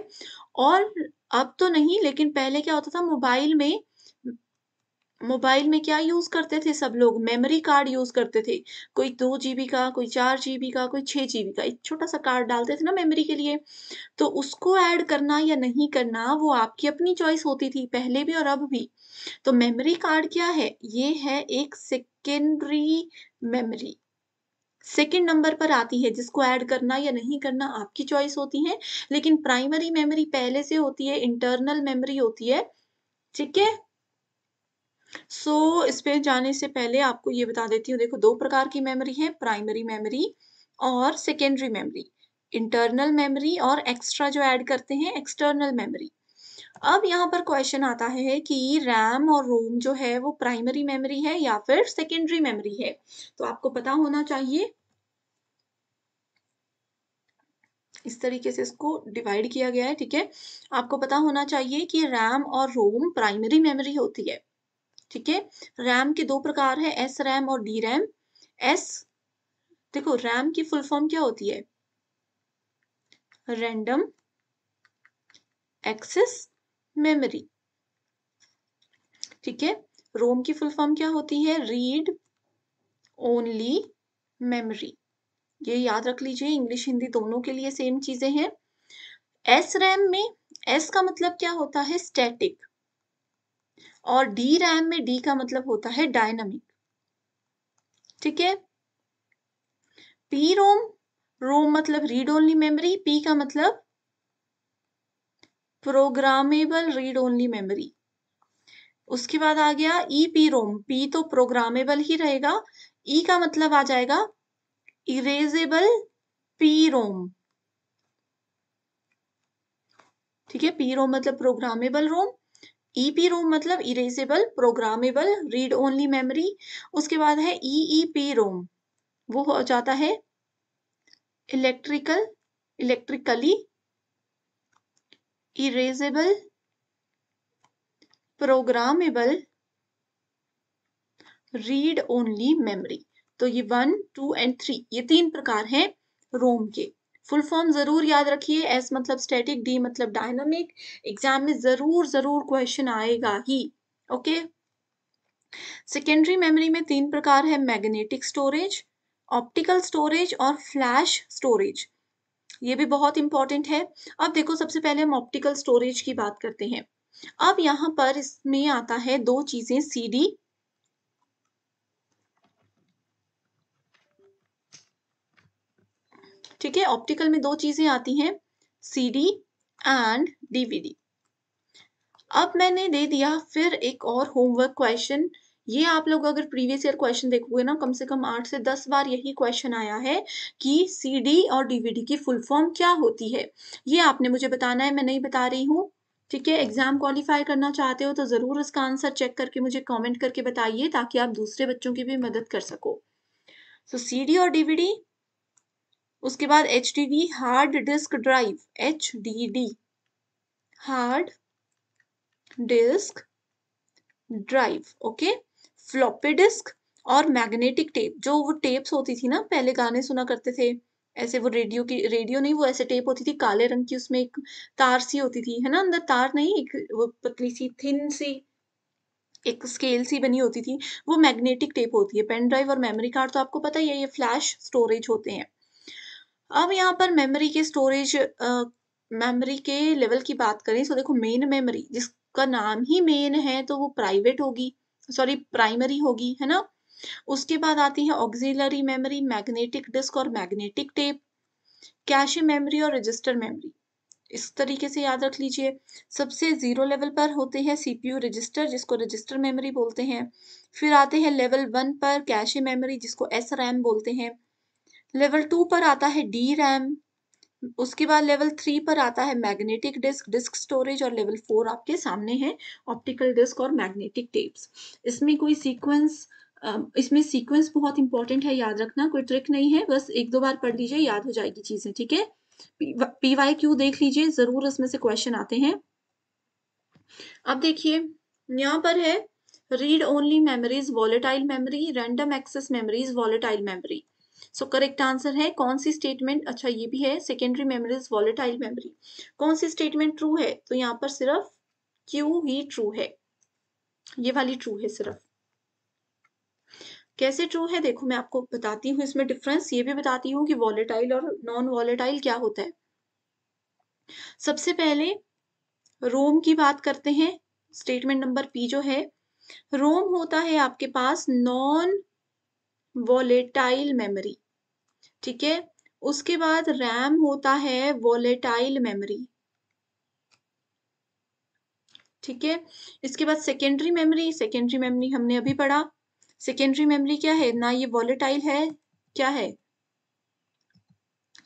Speaker 1: और अब तो नहीं लेकिन पहले क्या होता था मोबाइल में मोबाइल में क्या यूज़ करते थे सब लोग मेमोरी कार्ड यूज़ करते थे कोई दो जी का कोई चार जीबी का कोई छह जीबी का एक छोटा सा कार्ड डालते थे ना मेमोरी के लिए तो उसको ऐड करना या नहीं करना वो आपकी अपनी चॉइस होती थी पहले भी और अब भी तो मेमोरी कार्ड क्या है ये है एक सेकेंडरी मेमोरी सेकेंड नंबर पर आती है जिसको ऐड करना या नहीं करना आपकी चॉइस होती है लेकिन प्राइमरी मेमोरी पहले से होती है इंटरनल मेमोरी होती है ठीक है सो इस पे जाने से पहले आपको ये बता देती हूँ देखो दो प्रकार की मेमोरी है प्राइमरी मेमोरी और सेकेंडरी मेमोरी इंटरनल मेमोरी और एक्स्ट्रा जो ऐड करते हैं एक्सटर्नल मेमोरी अब यहाँ पर क्वेश्चन आता है कि रैम और रोम जो है वो प्राइमरी मेमोरी है या फिर सेकेंडरी मेमोरी है तो आपको पता होना चाहिए इस तरीके से इसको डिवाइड किया गया है ठीक है आपको पता होना चाहिए कि रैम और रोम प्राइमरी मेमोरी होती है ठीक है रैम के दो प्रकार है एस रैम और डी रैम एस देखो रैम की फुल फॉर्म क्या होती है रैंडम एक्सेस मेमोरी ठीक है रोम की फुल फॉर्म क्या होती है रीड ओनली मेमोरी ये याद रख लीजिए इंग्लिश हिंदी दोनों के लिए सेम चीजें हैं एस रैम में एस का मतलब क्या होता है स्टैटिक और डी रैम में डी का मतलब होता है डायनामिक ठीक है पी रोम रोम मतलब रीड ओनली मेमोरी पी का मतलब प्रोग्रामेबल रीड ओनली मेमोरी उसके बाद आ गया ई पी रोम पी तो प्रोग्रामेबल ही रहेगा ई e का मतलब आ जाएगा इरेजेबल पी रोम ठीक है पी रोम मतलब प्रोग्रामेबल रोम ई पी रोम मतलब erasable programmable read only memory उसके बाद है ई ई पी रोम वो हो जाता है electrical electrically erasable programmable read only memory तो ये वन टू एंड थ्री ये तीन प्रकार हैं रोम के फुल फॉर्म जरूर याद रखिए एस मतलब स्टैटिक डी मतलब डायनामिक एग्जाम में जरूर जरूर क्वेश्चन आएगा ही ओके सेकेंडरी मेमोरी में तीन प्रकार है मैग्नेटिक स्टोरेज ऑप्टिकल स्टोरेज और फ्लैश स्टोरेज ये भी बहुत इंपॉर्टेंट है अब देखो सबसे पहले हम ऑप्टिकल स्टोरेज की बात करते हैं अब यहां पर इसमें आता है दो चीजें सीडी ठीक है ऑप्टिकल में दो चीजें आती हैं सीडी एंड डीवीडी अब मैंने दे दिया फिर एक और होमवर्क क्वेश्चन ये आप लोग अगर प्रीवियस ईयर क्वेश्चन देखोगे ना कम से कम आठ से दस बार यही क्वेश्चन आया है कि सीडी और डीवीडी की फुल फॉर्म क्या होती है ये आपने मुझे बताना है मैं नहीं बता रही हूँ ठीक है एग्जाम क्वालिफाई करना चाहते हो तो ज़रूर उसका आंसर चेक करके मुझे कमेंट करके बताइए ताकि आप दूसरे बच्चों की भी मदद कर सको सो so, डी और डीवीडी उसके बाद H hard disk drive H hard disk drive okay floppy disk और मैग्नेटिक टेप जो वो टेप्स होती थी ना पहले गाने सुना करते थे ऐसे वो रेडियो की रेडियो नहीं वो ऐसे टेप होती थी काले रंग की उसमें एक तार सी होती थी है ना अंदर तार नहीं एक वो पतली सी थिन सी एक स्केल सी बनी होती थी वो मैग्नेटिक टेप होती है पेन ड्राइव और मेमोरी कार्ड तो आपको पता ही है ये फ्लैश स्टोरेज होते हैं अब यहाँ पर मेमोरी के स्टोरेज मेमोरी के लेवल की बात करें तो देखो मेन मेमोरी जिसका नाम ही मेन है तो वो प्राइवेट होगी सॉरी प्राइमरी होगी है ना उसके बाद आती है ऑक्सिलरी मेमोरी मैग्नेटिक डिस्क और मैग्नेटिक टेप कैश मेमोरी और रजिस्टर मेमोरी इस तरीके से याद रख लीजिए सबसे ज़ीरो लेवल पर होते हैं सीपीयू रजिस्टर जिसको रजिस्टर मेमोरी बोलते हैं फिर आते हैं लेवल वन पर कैश मेमोरी जिसको एस रैम बोलते हैं लेवल टू पर आता है डी रैम उसके बाद लेवल थ्री पर आता है मैग्नेटिक डिस्क डिस्क स्टोरेज और लेवल फोर आपके सामने है ऑप्टिकल डिस्क और मैग्नेटिक टेप्स इसमें कोई सीक्वेंस इसमें सीक्वेंस बहुत इंपॉर्टेंट है याद रखना कोई ट्रिक नहीं है बस एक दो बार पढ़ लीजिए याद हो जाएगी चीजें ठीक है पी वाई क्यू देख लीजिए जरूर इसमें से क्वेश्चन आते हैं अब देखिए यहाँ पर है read only memories volatile memory random access memories volatile memory so correct answer है कौन सी स्टेटमेंट अच्छा ये भी है secondary memory is volatile memory कौन सी स्टेटमेंट ट्रू है तो यहाँ पर सिर्फ क्यू ही ट्रू है ये वाली ट्रू है सिर्फ कैसे ट्रू है देखो मैं आपको बताती हूँ इसमें डिफरेंस ये भी बताती हूँ कि वॉलेटाइल और नॉन वॉलेटाइल क्या होता है सबसे पहले रोम की बात करते हैं स्टेटमेंट नंबर पी जो है रोम होता है आपके पास नॉन वॉलेटाइल मेमोरी ठीक है उसके बाद रैम होता है वॉलेटाइल मेमोरी ठीक है इसके बाद सेकेंडरी मेमोरी सेकेंडरी मेमोरी हमने अभी पढ़ा सेकेंडरी मेमोरी क्या है ना ये वॉलेटाइल है क्या है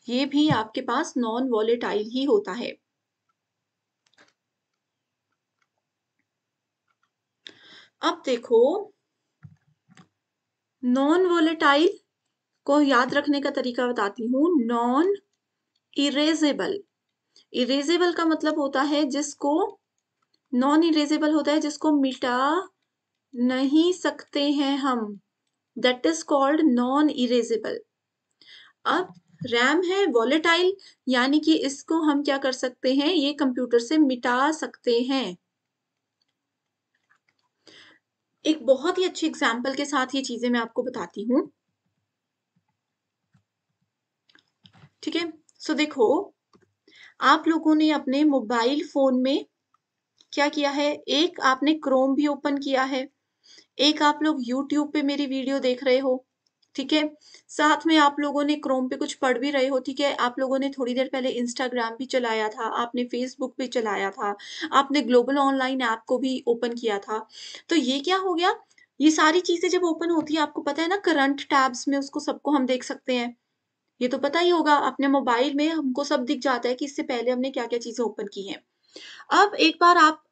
Speaker 1: ये भी आपके पास नॉन वॉलेटाइल ही होता है अब देखो नॉन वोलेटाइल को याद रखने का तरीका बताती हूँ नॉन इरेजेबल इरेजेबल का मतलब होता है जिसको नॉन इरेजेबल होता है जिसको मिटा नहीं सकते हैं हम that is called non erasable अब रैम है वॉलेटाइल यानी कि इसको हम क्या कर सकते हैं ये कंप्यूटर से मिटा सकते हैं एक बहुत ही अच्छी एग्जाम्पल के साथ ये चीजें मैं आपको बताती हूं ठीक है सो देखो आप लोगों ने अपने मोबाइल फोन में क्या किया है एक आपने क्रोम भी ओपन किया है एक आप लोग यूट्यूब पे मेरी वीडियो देख रहे हो ठीक है साथ में आप लोगों ने क्रोम पे कुछ पढ़ भी रहे हो ठीक है आप लोगों ने थोड़ी देर पहले इंस्टाग्राम भी चलाया था आपने फेसबुक भी चलाया था आपने ग्लोबल ऑनलाइन ऐप को भी ओपन किया था तो ये क्या हो गया ये सारी चीजें जब ओपन होती है आपको पता है ना करंट टैब्स में उसको सबको हम देख सकते हैं ये तो पता ही होगा अपने मोबाइल में हमको सब दिख जाता है कि इससे पहले हमने क्या क्या चीजें ओपन की हैं अब एक बार आप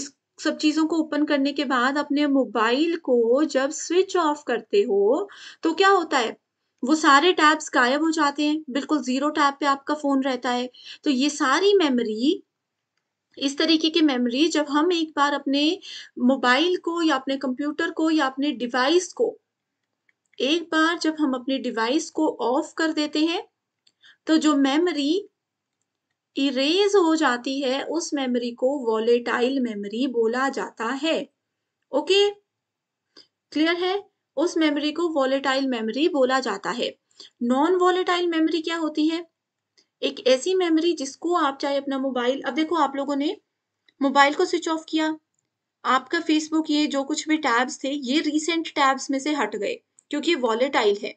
Speaker 1: इस सब चीज़ों को ओपन करने के बाद अपने मोबाइल को जब स्विच ऑफ करते हो तो क्या होता है वो सारे टैब्स गायब हो जाते हैं बिल्कुल जीरो टैब पे आपका फोन रहता है तो ये सारी मेमोरी इस तरीके की मेमोरी जब हम एक बार अपने मोबाइल को या अपने कंप्यूटर को या अपने डिवाइस को एक बार जब हम अपने डिवाइस को ऑफ कर देते हैं तो जो मेमोरी इरेज हो जाती है उस मेमोरी को वॉलेटाइल मेमोरी बोला जाता है ओके क्लियर है उस मेमोरी को वॉलेटाइल मेमोरी बोला जाता है नॉन वॉलेटाइल मेमोरी क्या होती है एक ऐसी मेमोरी जिसको आप चाहे अपना मोबाइल अब देखो आप लोगों ने मोबाइल को स्विच ऑफ किया आपका फेसबुक ये जो कुछ भी टैब्स थे ये रिसेंट टैब्स में से हट गए क्योंकि वॉलेटाइल है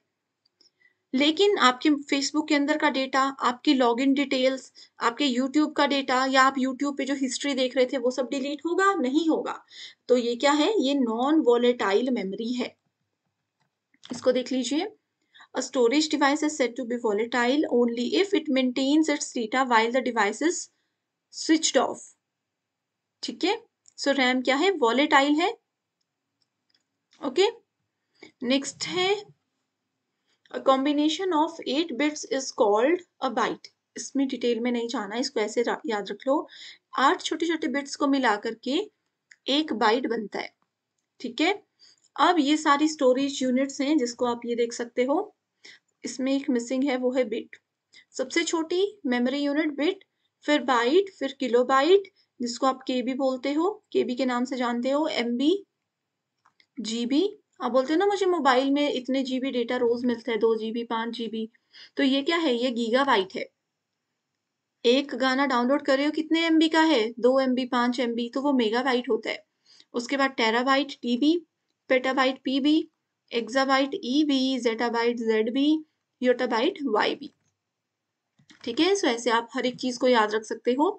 Speaker 1: लेकिन आपके फेसबुक के अंदर का डेटा आपकी लॉग इन डिटेल्स आपके यूट्यूब का डेटा या आप यूट्यूब पे जो हिस्ट्री देख रहे थे वो सब डिलीट होगा नहीं होगा तो ये क्या है ये नॉन वॉलेटाइल मेमोरी है इसको देख लीजिए A storage device is said to be volatile only if it maintains its data while the device is switched off. ठीक है सो रैम क्या है वॉलेटाइल है ओके okay? नेक्स्ट है A combination of 8 bits is called a byte. इसमें detail में नहीं जाना इसको ऐसे याद रख लो आठ छोटे छोटे बिट्स को मिला करके एक बाइट बनता है ठीक है अब ये सारी स्टोरेज यूनिट्स हैं जिसको आप ये देख सकते हो इसमें एक मिसिंग है वो है बिट सबसे छोटी मेमोरी यूनिट बिट फिर बाइट फिर किलो बाइट जिसको आप के बोलते हो के के नाम से जानते हो एम बी जी बी आप हाँ, बोलते हैं ना मुझे मोबाइल में इतने जीबी डेटा रोज मिलता है दो जीबी पांच जीबी तो ये क्या है ये गीगा वाइट है एक गाना डाउनलोड कर रहे हो कितने एम का है दो एम बी पाँच एम तो वो मेगा वाइट होता है उसके बाद terabyte T B petabyte P B exabyte E B zettabyte Z B yottabyte Y B ठीक है सो ऐसे आप हर एक चीज को याद रख सकते हो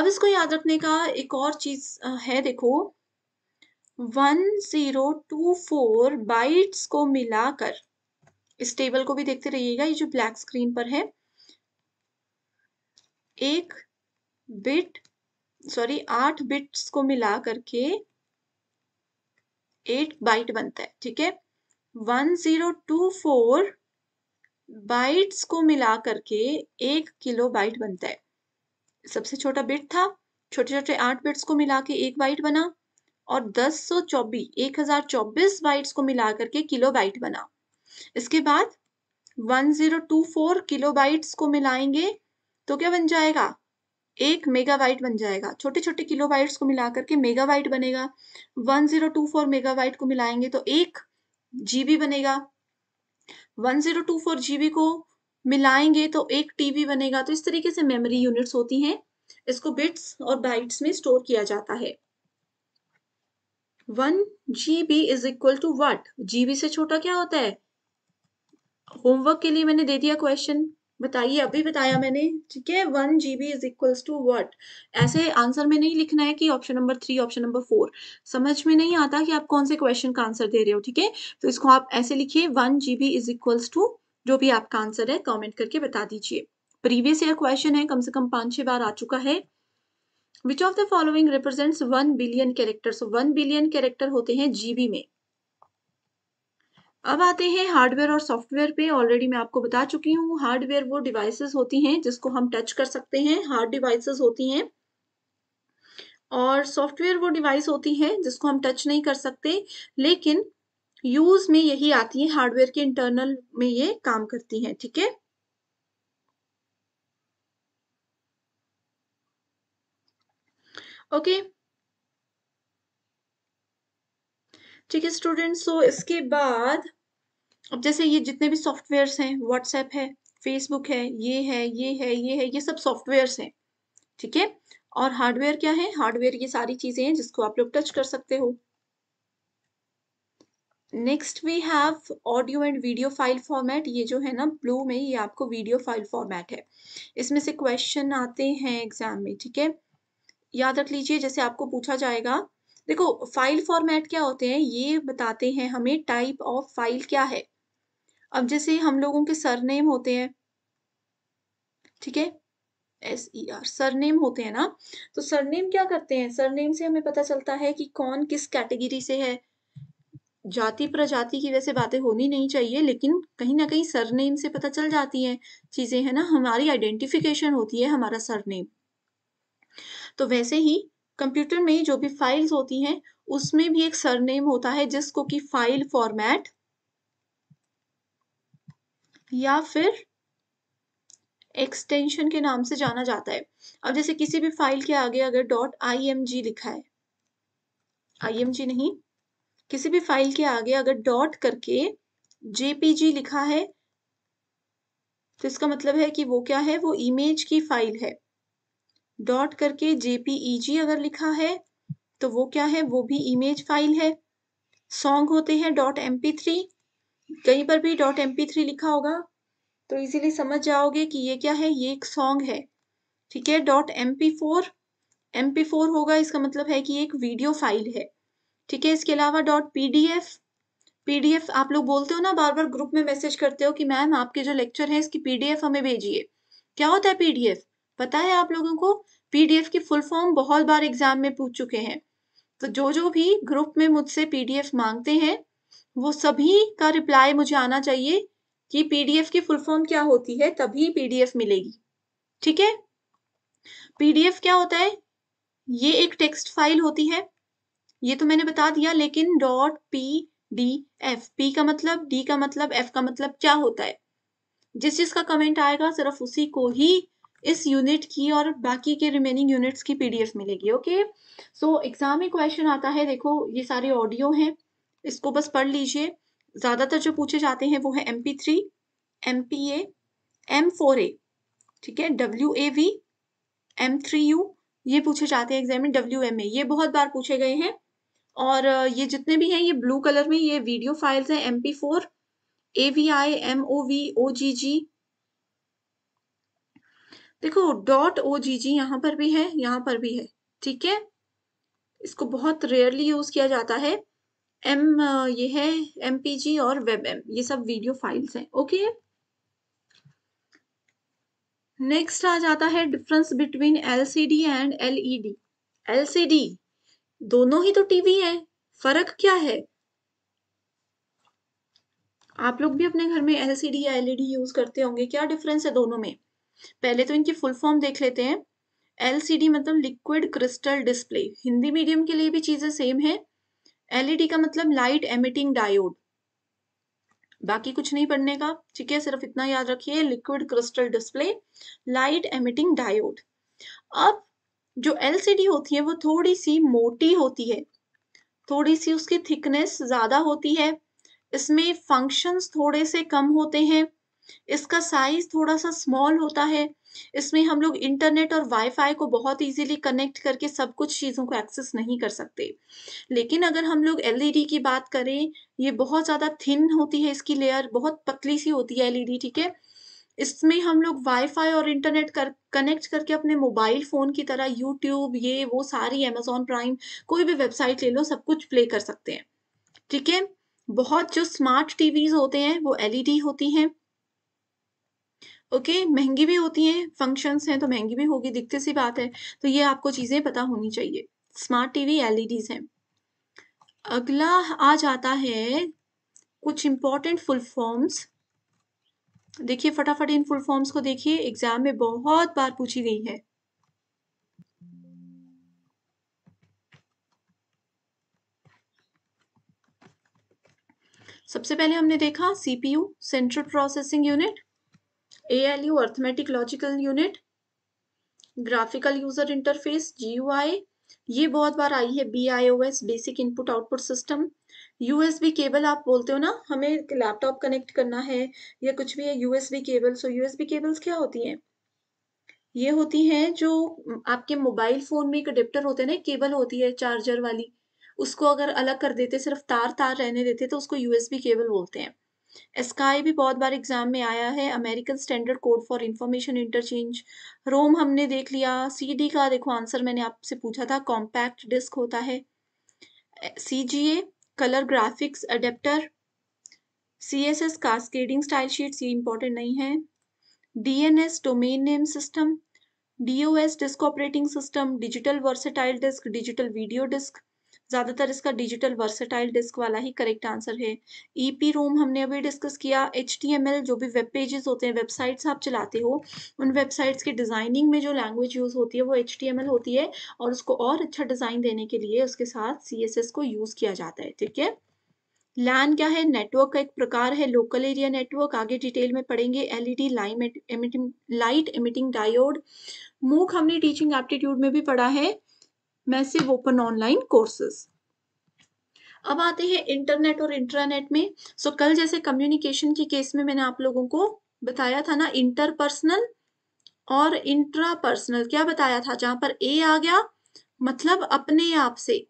Speaker 1: अब इसको याद रखने का एक और चीज है देखो 1024 बाइट्स को मिलाकर इस टेबल को भी देखते रहिएगा ये जो ब्लैक स्क्रीन पर है एक बिट सॉरी आठ बिट्स को मिला करके एट बाइट बनता है ठीक है one zero two four bytes को मिला करके एक किलो बाइट बनता है सबसे छोटा बिट था छोटे छोटे आठ बिट्स को मिला के एक बाइट बना और दस सौ चौबीस एक हजार चौबीस बाइट्स को मिला करके किलो बाइट बना इसके बाद one zero two four kilobytes को मिलाएंगे तो क्या बन जाएगा एक मेगावाइट बन जाएगा छोटे छोटे किलो बाइट्स को मिला करके मेगावाइट बनेगा one zero two four megabyte को मिलाएंगे तो एक जीबी बनेगा one zero two four GB को मिलाएंगे तो एक टीबी बनेगा तो इस तरीके से मेमोरी यूनिट्स होती हैं इसको बिट्स और बाइट्स में स्टोर किया जाता है one G B is equal to what G B से छोटा क्या होता है होमवर्क के लिए मैंने दे दिया क्वेश्चन बताइए अभी बताया मैंने ठीक है one G B is equals to what ऐसे आंसर में नहीं लिखना है कि option number three option number four समझ में नहीं आता कि आप कौन से क्वेश्चन का आंसर दे रहे हो ठीक है तो इसको आप ऐसे लिखिए one G B is equals to जो भी आपका आंसर है कॉमेंट करके बता दीजिए प्रीवियस ईयर क्वेश्चन है कम से कम पांच छह बार आ चुका है which of the following represents one billion characters one billion character होते हैं जीबी में अब आते हैं हार्डवेयर और सॉफ्टवेयर पे ऑलरेडी मैं आपको बता चुकी हूँ हार्डवेयर वो डिवाइसेस होती हैं जिसको हम टच कर सकते हैं हार्ड डिवाइसेस होती हैं और सॉफ्टवेयर वो डिवाइस होती है जिसको हम टच नहीं कर सकते लेकिन यूज में यही आती है हार्डवेयर के इंटरनल में ये काम करती है ठीक है ओके ठीक है स्टूडेंट सो इसके बाद अब जैसे ये जितने भी सॉफ्टवेयर्स हैं व्हाट्सएप है फेसबुक है ये है ये है ये है ये सब सॉफ्टवेयर्स हैं ठीक है और हार्डवेयर क्या है हार्डवेयर ये सारी चीजें हैं जिसको आप लोग टच कर सकते हो next we have audio and video file format ये जो है ना ब्लू में ये आपको वीडियो फाइल फॉर्मेट है इसमें से क्वेश्चन आते हैं एग्जाम में ठीक है याद रख लीजिए जैसे आपको पूछा जाएगा देखो फाइल फॉर्मेट क्या होते हैं ये बताते हैं हमें टाइप ऑफ फाइल क्या है अब जैसे हम लोगों के सरनेम होते हैं ठीक है एस ई आर सरनेम होते हैं ना तो सरनेम क्या करते हैं सरनेम से हमें पता चलता है कि कौन किस कैटेगरी से है जाति प्रजाति की वैसे बातें होनी नहीं चाहिए लेकिन कहीं ना कहीं सरनेम से पता चल जाती है चीज़ें है ना हमारी आइडेंटिफिकेशन होती है हमारा सरनेम तो वैसे ही कंप्यूटर में जो भी फाइल्स होती हैं उसमें भी एक सरनेम होता है जिसको कि फाइल फॉर्मेट या फिर एक्सटेंशन के नाम से जाना जाता है अब जैसे किसी भी फाइल के आगे अगर डॉट आई एम जी लिखा है आई एम जी नहीं किसी भी फाइल के आगे अगर डॉट करके जेपीजी लिखा है तो इसका मतलब है कि वो क्या है वो इमेज की फाइल है डॉट करके jpeg अगर लिखा है तो वो क्या है वो भी इमेज फाइल है सॉन्ग होते हैं डॉट एम कहीं पर भी डॉट एम लिखा होगा तो इजीली समझ जाओगे कि ये क्या है ये एक सॉन्ग है ठीक है dot M P four M P four होगा इसका मतलब है कि एक वीडियो फाइल है ठीक है इसके अलावा dot P D F P D F आप लोग बोलते हो ना बार बार ग्रुप में मैसेज करते हो कि मैम आपके जो लेक्चर है इसकी पी डी एफ हमें भेजिए क्या होता है पी डी एफ पता है आप लोगों को पीडीएफ की फुल फॉर्म बहुत बार एग्जाम में पूछ चुके हैं तो जो जो भी ग्रुप में मुझसे पीडीएफ मांगते हैं वो सभी का रिप्लाई मुझे आना चाहिए कि पीडीएफ की फुल फॉर्म क्या होती है तभी पीडीएफ मिलेगी ठीक है पीडीएफ क्या होता है ये एक टेक्स्ट फाइल होती है ये तो मैंने बता दिया लेकिन dot P D F P का मतलब डी का मतलब एफ का मतलब क्या होता है जिस जिसका कमेंट आएगा सिर्फ उसी को ही इस यूनिट की और बाकी के रिमेनिंग यूनिट्स की पीडीएफ मिलेगी ओके सो एग्जाम में क्वेश्चन आता है देखो ये सारे ऑडियो हैं इसको बस पढ़ लीजिए ज़्यादातर जो पूछे जाते हैं वो है M P three M P A M four A ठीक है W A V M three U ये पूछे जाते हैं एग्जाम में डब्ल्यू एम ए ये बहुत बार पूछे गए हैं और ये जितने भी हैं ये ब्लू कलर में ये वीडियो फाइल्स हैं M P four A V I M O V O G G देखो डॉट ओ जी जी यहाँ पर भी है यहाँ पर भी है ठीक है इसको बहुत रेयरली यूज किया जाता है एम ये है एम पी जी और वेब एम ये सब वीडियो फाइल्स हैं ओके नेक्स्ट आ जाता है difference between LCD and LED LCD दोनों ही तो टीवी है फर्क क्या है आप लोग भी अपने घर में एलसीडी या एलईडी यूज e करते होंगे क्या डिफरेंस है दोनों में पहले तो इनकी फुल फॉर्म देख लेते हैं एलसीडी मतलब liquid crystal display Hindi medium के लिए भी चीजें सेम है एलईडी का मतलब लाइट एमिटिंग डायोड बाकी कुछ नहीं पढ़ने का ठीक है सिर्फ इतना याद रखिए liquid crystal display light emitting diode अब जो एलसीडी होती है वो थोड़ी सी मोटी होती है थोड़ी सी उसकी थिकनेस ज्यादा होती है इसमें फंक्शंस थोड़े से कम होते हैं इसका साइज थोड़ा सा स्मॉल होता है इसमें हम लोग इंटरनेट और वाईफाई को बहुत इजीली कनेक्ट करके सब कुछ चीज़ों को एक्सेस नहीं कर सकते लेकिन अगर हम लोग एलईडी e की बात करें ये बहुत ज़्यादा थिन होती है इसकी लेयर बहुत पतली सी होती है एलईडी e ठीक है इसमें हम लोग वाईफाई और इंटरनेट कर कनेक्ट करके अपने मोबाइल फ़ोन की तरह यूट्यूब ये वो सारी अमेजोन प्राइम कोई भी वेबसाइट ले लो सब कुछ प्ले कर सकते हैं ठीक है बहुत जो स्मार्ट टीवीज होते हैं वो एलईडी e होती हैं ओके महंगी भी होती हैं फंक्शंस हैं तो महंगी भी होगी दिखते सी बात है तो ये आपको चीज़ें पता होनी चाहिए स्मार्ट टीवी एलईडीज हैं अगला आ जाता है कुछ इंपॉर्टेंट फुल फॉर्म्स देखिए फटाफट इन फुल फॉर्म्स को देखिए एग्जाम में बहुत बार पूछी गई है सबसे पहले हमने देखा CPU central processing unit ALU arithmetic logical unit graphical user interface GUI ये बहुत बार आई है B I O S basic input output system USB cable आप बोलते हो ना हमें लैपटॉप कनेक्ट करना है या कुछ भी है USB cable so USB cables क्या होती हैं ये होती हैं जो आपके मोबाइल फोन में एक अडेप्टर होते हैं ना केबल होती है चार्जर वाली उसको अगर अलग कर देते सिर्फ तार तार रहने देते तो उसको यूएसबी केबल बोलते हैं स्काई भी बहुत बार एग्जाम में आया है American standard code for information interchange ROM हमने देख लिया सी का देखो आंसर मैंने आपसे पूछा था कॉम्पैक्ट डिस्क होता है C colour graphics adapter C S S cascading style sheet ये इंपॉर्टेंट नहीं है D N S domain name system D O S disk operating system digital versatile disc digital video disc ज़्यादातर इसका digital versatile disc वाला ही correct answer है ई e रोम हमने अभी discuss किया एच जो भी वेब पेजेस होते हैं वेबसाइट्स आप चलाते हो उन वेबसाइट्स के डिज़ाइनिंग में जो लैंग्वेज यूज़ होती है वो एच होती है और उसको और अच्छा डिज़ाइन देने के लिए उसके साथ सी को यूज़ किया जाता है ठीक है लैन क्या है नेटवर्क का एक प्रकार है लोकल एरिया नेटवर्क आगे डिटेल में पढ़ेंगे एलईडी लाइट एमिटिंग डायोड मूक हमने टीचिंग एप्टीट्यूड में भी पढ़ा है मैसिव ओपन ऑनलाइन कोर्सेज अब आते हैं इंटरनेट और इंटरनेट में सो so, कल जैसे कम्युनिकेशन के केस में मैंने आप लोगों को बताया था ना इंटरपर्सनल और इंट्रा पर्सनल क्या बताया था जहां पर ए आ गया मतलब अपने आप से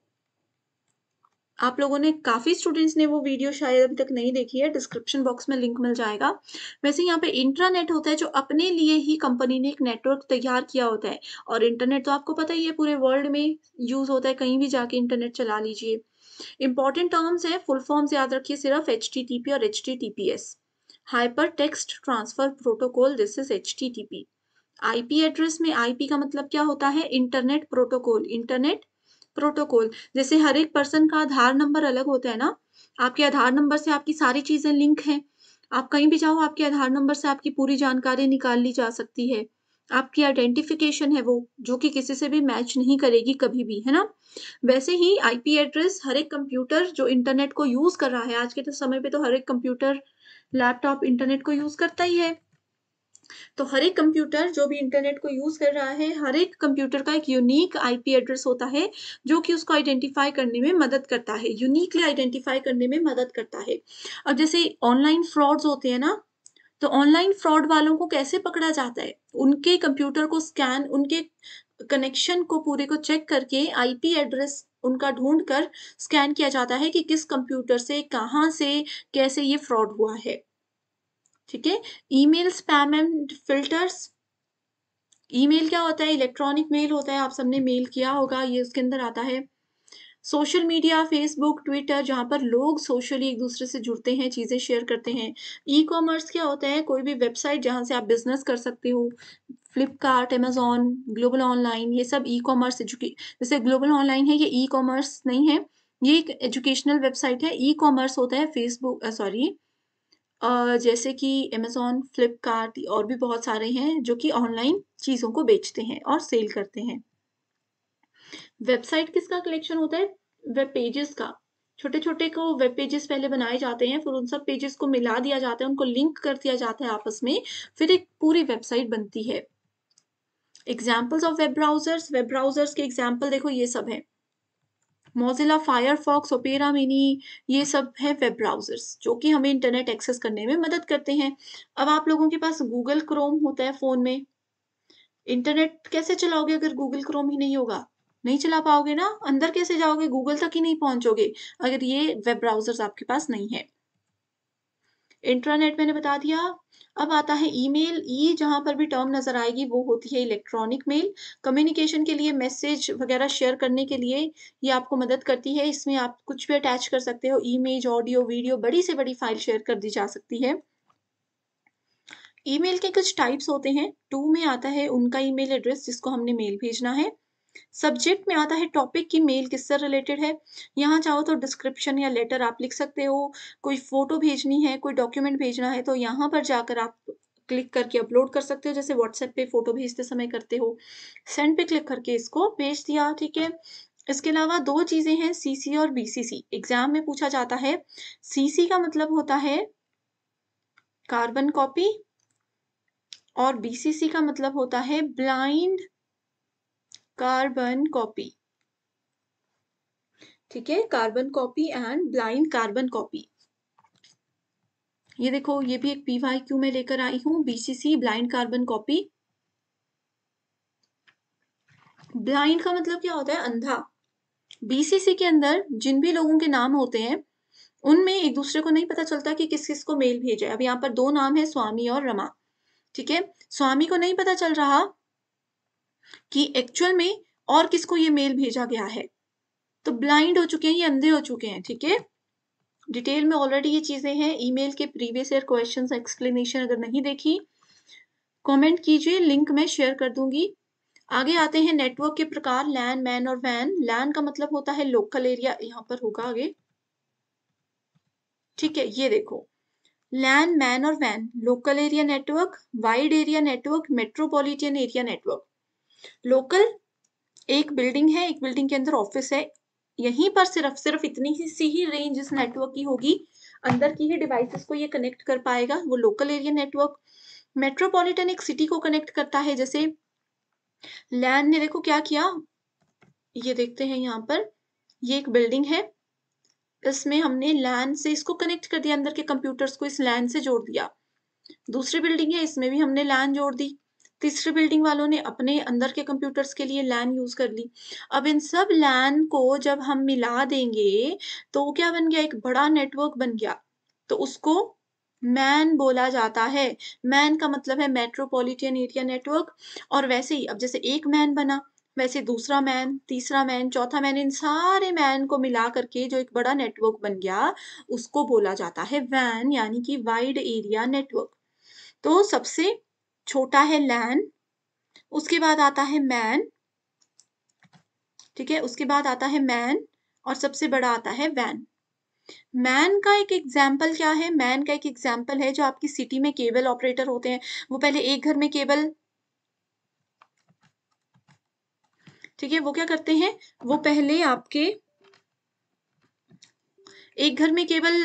Speaker 1: आप लोगों ने काफ़ी स्टूडेंट्स ने वो वीडियो शायद अभी तक नहीं देखी है डिस्क्रिप्शन बॉक्स में लिंक मिल जाएगा वैसे यहाँ पे इंटरनेट होता है जो अपने लिए ही कंपनी ने एक नेटवर्क तैयार किया होता है और इंटरनेट तो आपको पता ही है पूरे वर्ल्ड में यूज़ होता है कहीं भी जाके इंटरनेट चला लीजिए इंपॉर्टेंट टर्म्स हैं फुल फॉर्म्स याद रखिए सिर्फ एच और H hyper text transfer protocol this is H IP address में आईपी का मतलब क्या होता है इंटरनेट प्रोटोकॉल इंटरनेट प्रोटोकॉल जैसे हर एक पर्सन का आधार नंबर अलग होता है ना आपके आधार नंबर से आपकी सारी चीज़ें लिंक हैं आप कहीं भी जाओ आपके आधार नंबर से आपकी पूरी जानकारी निकाल ली जा सकती है आपकी आइडेंटिफिकेशन है वो जो कि किसी से भी मैच नहीं करेगी कभी भी है ना वैसे ही आईपी एड्रेस हर एक कंप्यूटर जो इंटरनेट को यूज़ कर रहा है आज के तो समय पे तो हर एक कंप्यूटर लैपटॉप इंटरनेट को यूज़ करता ही है तो हर एक कंप्यूटर जो भी इंटरनेट को यूज़ कर रहा है हर एक कंप्यूटर का एक यूनिक आईपी एड्रेस होता है जो कि उसको आइडेंटिफाई करने में मदद करता है यूनिकली आइडेंटिफाई करने में मदद करता है अब जैसे ऑनलाइन फ्रॉड्स होते हैं ना तो ऑनलाइन फ्रॉड वालों को कैसे पकड़ा जाता है उनके कंप्यूटर को स्कैन उनके कनेक्शन को पूरे को चेक करके आईपी एड्रेस उनका ढूंढ कर स्कैन किया जाता है कि किस कंप्यूटर से कहाँ से कैसे ये फ्रॉड हुआ है ठीक है email spam and filters email क्या होता है इलेक्ट्रॉनिक मेल होता है आप सबने मेल किया होगा ये उसके अंदर आता है सोशल मीडिया फेसबुक ट्विटर जहाँ पर लोग सोशली एक दूसरे से जुड़ते हैं चीज़ें शेयर करते हैं ई कॉमर्स क्या होता है कोई भी वेबसाइट जहाँ से आप बिजनेस कर सकते हो फ्लिपकार्ट अमेजोन ग्लोबल ऑनलाइन ये सब ई कॉमर्स जैसे ग्लोबल ऑनलाइन है ये ई कॉमर्स नहीं है ये एक एजुकेशनल वेबसाइट है ई कॉमर्स होता है फेसबुक सॉरी जैसे कि अमेज़ोन फ्लिपकार्ट और भी बहुत सारे हैं जो कि ऑनलाइन चीज़ों को बेचते हैं और सेल करते हैं वेबसाइट किसका कलेक्शन होता है वेब पेजेस का छोटे छोटे को वेब पेजेस पहले बनाए जाते हैं फिर उन सब पेजेस को मिला दिया जाता है उनको लिंक कर दिया जाता है आपस में फिर एक पूरी वेबसाइट बनती है examples of web browsers web browsers के एग्जाम्पल देखो ये सब है मोजिला फायरफॉक्स ओपेरा मिनी ये सब है वेब ब्राउज़र्स जो कि हमें इंटरनेट एक्सेस करने में मदद करते हैं अब आप लोगों के पास गूगल क्रोम होता है फ़ोन में इंटरनेट कैसे चलाओगे अगर गूगल क्रोम ही नहीं होगा नहीं चला पाओगे ना अंदर कैसे जाओगे गूगल तक ही नहीं पहुंचोगे अगर ये वेब ब्राउज़र्स आपके पास नहीं है इंटरनेट मैंने बता दिया अब आता है ईमेल ई जहां पर भी टर्म नज़र आएगी वो होती है इलेक्ट्रॉनिक मेल कम्युनिकेशन के लिए मैसेज वगैरह शेयर करने के लिए ये आपको मदद करती है इसमें आप कुछ भी अटैच कर सकते हो ईमेज ऑडियो वीडियो बड़ी से बड़ी फाइल शेयर कर दी जा सकती है ईमेल के कुछ टाइप्स होते हैं टू में आता है उनका ईमेल एड्रेस जिसको हमने मेल भेजना है सब्जेक्ट में आता है टॉपिक की मेल किससे रिलेटेड है यहाँ चाहो तो डिस्क्रिप्शन या लेटर आप लिख सकते हो कोई फ़ोटो भेजनी है कोई डॉक्यूमेंट भेजना है तो यहाँ पर जाकर आप क्लिक करके अपलोड कर सकते हो जैसे व्हाट्सएप पे फ़ोटो भेजते समय करते हो सेंड पे क्लिक करके इसको भेज दिया ठीक है इसके अलावा दो चीज़ें हैं सीसी और बीसीसी एग्जाम में पूछा जाता है सीसी का मतलब होता है कार्बन कॉपी और बीसीसी का मतलब होता है ब्लाइंड कार्बन कॉपी ठीक है carbon copy and blind carbon copy ये देखो ये भी एक पीवाई क्यू में लेकर आई हूं BCC blind carbon copy blind का मतलब क्या होता है अंधा बीसीसी के अंदर जिन भी लोगों के नाम होते हैं उनमें एक दूसरे को नहीं पता चलता कि किस किस को मेल भेजा है अब यहाँ पर दो नाम है स्वामी और रमा ठीक है स्वामी को नहीं पता चल रहा कि एक्चुअल में और किसको ये मेल भेजा गया है तो ब्लाइंड हो चुके हैं ये अंधे हो चुके हैं ठीक है डिटेल में ऑलरेडी ये चीजें हैं ईमेल के प्रीवियस ईयर क्वेश्चंस एक्सप्लेनेशन अगर नहीं देखी कमेंट कीजिए लिंक मैं शेयर कर दूंगी आगे आते हैं नेटवर्क के प्रकार लैन मैन और वैन लैन का मतलब होता है लोकल एरिया यहाँ पर होगा आगे ठीक है ये देखो लैन मैन और वैन local area network wide area network metropolitan area network local एक बिल्डिंग है एक बिल्डिंग के अंदर ऑफिस है यहीं पर सिर्फ सिर्फ इतनी ही सी ही रेंज इस नेटवर्क की होगी अंदर की ही डिवाइसेस को ये कनेक्ट कर पाएगा वो लोकल एरिया नेटवर्क मेट्रोपॉलिटन एक सिटी को कनेक्ट करता है जैसे लैंड ने देखो क्या किया ये देखते हैं यहाँ पर ये एक बिल्डिंग है इसमें हमने लैंड से इसको कनेक्ट कर दिया अंदर के कंप्यूटर्स को इस लैंड से जोड़ दिया दूसरी बिल्डिंग है इसमें भी हमने लैंड जोड़ दी तीसरी बिल्डिंग वालों ने अपने अंदर के कंप्यूटर्स के लिए लैन यूज़ कर ली अब इन सब लैन को जब हम मिला देंगे तो क्या बन गया एक बड़ा नेटवर्क बन गया तो उसको मैन बोला जाता है मैन का मतलब है मेट्रोपॉलिटन एरिया नेटवर्क और वैसे ही अब जैसे एक मैन बना वैसे दूसरा मैन तीसरा मैन चौथा मैन इन सारे मैन को मिला करके जो एक बड़ा नेटवर्क बन गया उसको बोला जाता है वैन यानी कि वाइड एरिया नेटवर्क तो सबसे छोटा है लैन उसके बाद आता है मैन ठीक है उसके बाद आता है मैन और सबसे बड़ा आता है वैन मैन का एक एग्जाम्पल क्या है मैन का एक एग्जाम्पल है जो आपकी सिटी में केबल ऑपरेटर होते हैं वो पहले एक घर में केबल ठीक है वो क्या करते हैं वो पहले आपके एक घर में केबल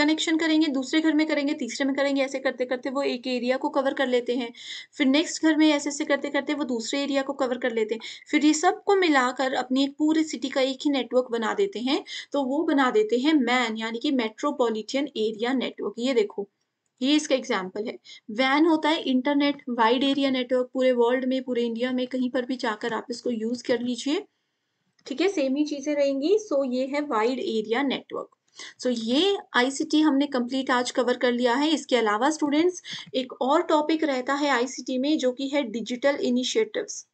Speaker 1: कनेक्शन करेंगे दूसरे घर में करेंगे तीसरे में करेंगे ऐसे करते करते वो एक एरिया को कवर कर लेते हैं फिर नेक्स्ट घर में ऐसे ऐसे करते करते वो दूसरे एरिया को कवर कर लेते हैं फिर ये सबको मिलाकर अपनी एक पूरी सिटी का एक ही नेटवर्क बना देते हैं तो वो बना देते हैं मैन यानी कि मेट्रोपोलिटियन एरिया नेटवर्क ये देखो ये इसका एग्जाम्पल है वैन होता है इंटरनेट वाइड एरिया नेटवर्क पूरे वर्ल्ड में पूरे इंडिया में कहीं पर भी जाकर आप इसको यूज कर लीजिए ठीक है सेम ही चीजें रहेंगी सो ये है वाइड एरिया नेटवर्क सो तो so, ये आईसीटी हमने कंप्लीट आज कवर कर लिया है इसके अलावा स्टूडेंट्स एक और टॉपिक रहता है आईसीटी में जो कि है डिजिटल इनिशिएटिव्स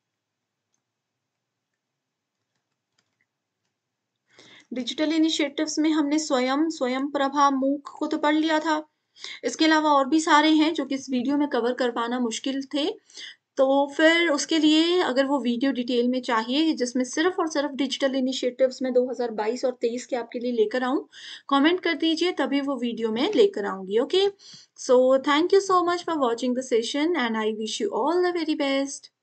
Speaker 1: डिजिटल इनिशिएटिव्स में हमने स्वयं स्वयं प्रभा मूक को तो पढ़ लिया था इसके अलावा और भी सारे हैं जो कि इस वीडियो में कवर कर पाना मुश्किल थे तो फिर उसके लिए अगर वो वीडियो डिटेल में चाहिए जिसमें सिर्फ और सिर्फ डिजिटल इनिशिएटिव्स में 2022 और 23 के आपके लिए लेकर आऊँ कमेंट कर दीजिए तभी वो वीडियो में लेकर आऊँगी okay so thank you so much for watching the session and I wish you all the very best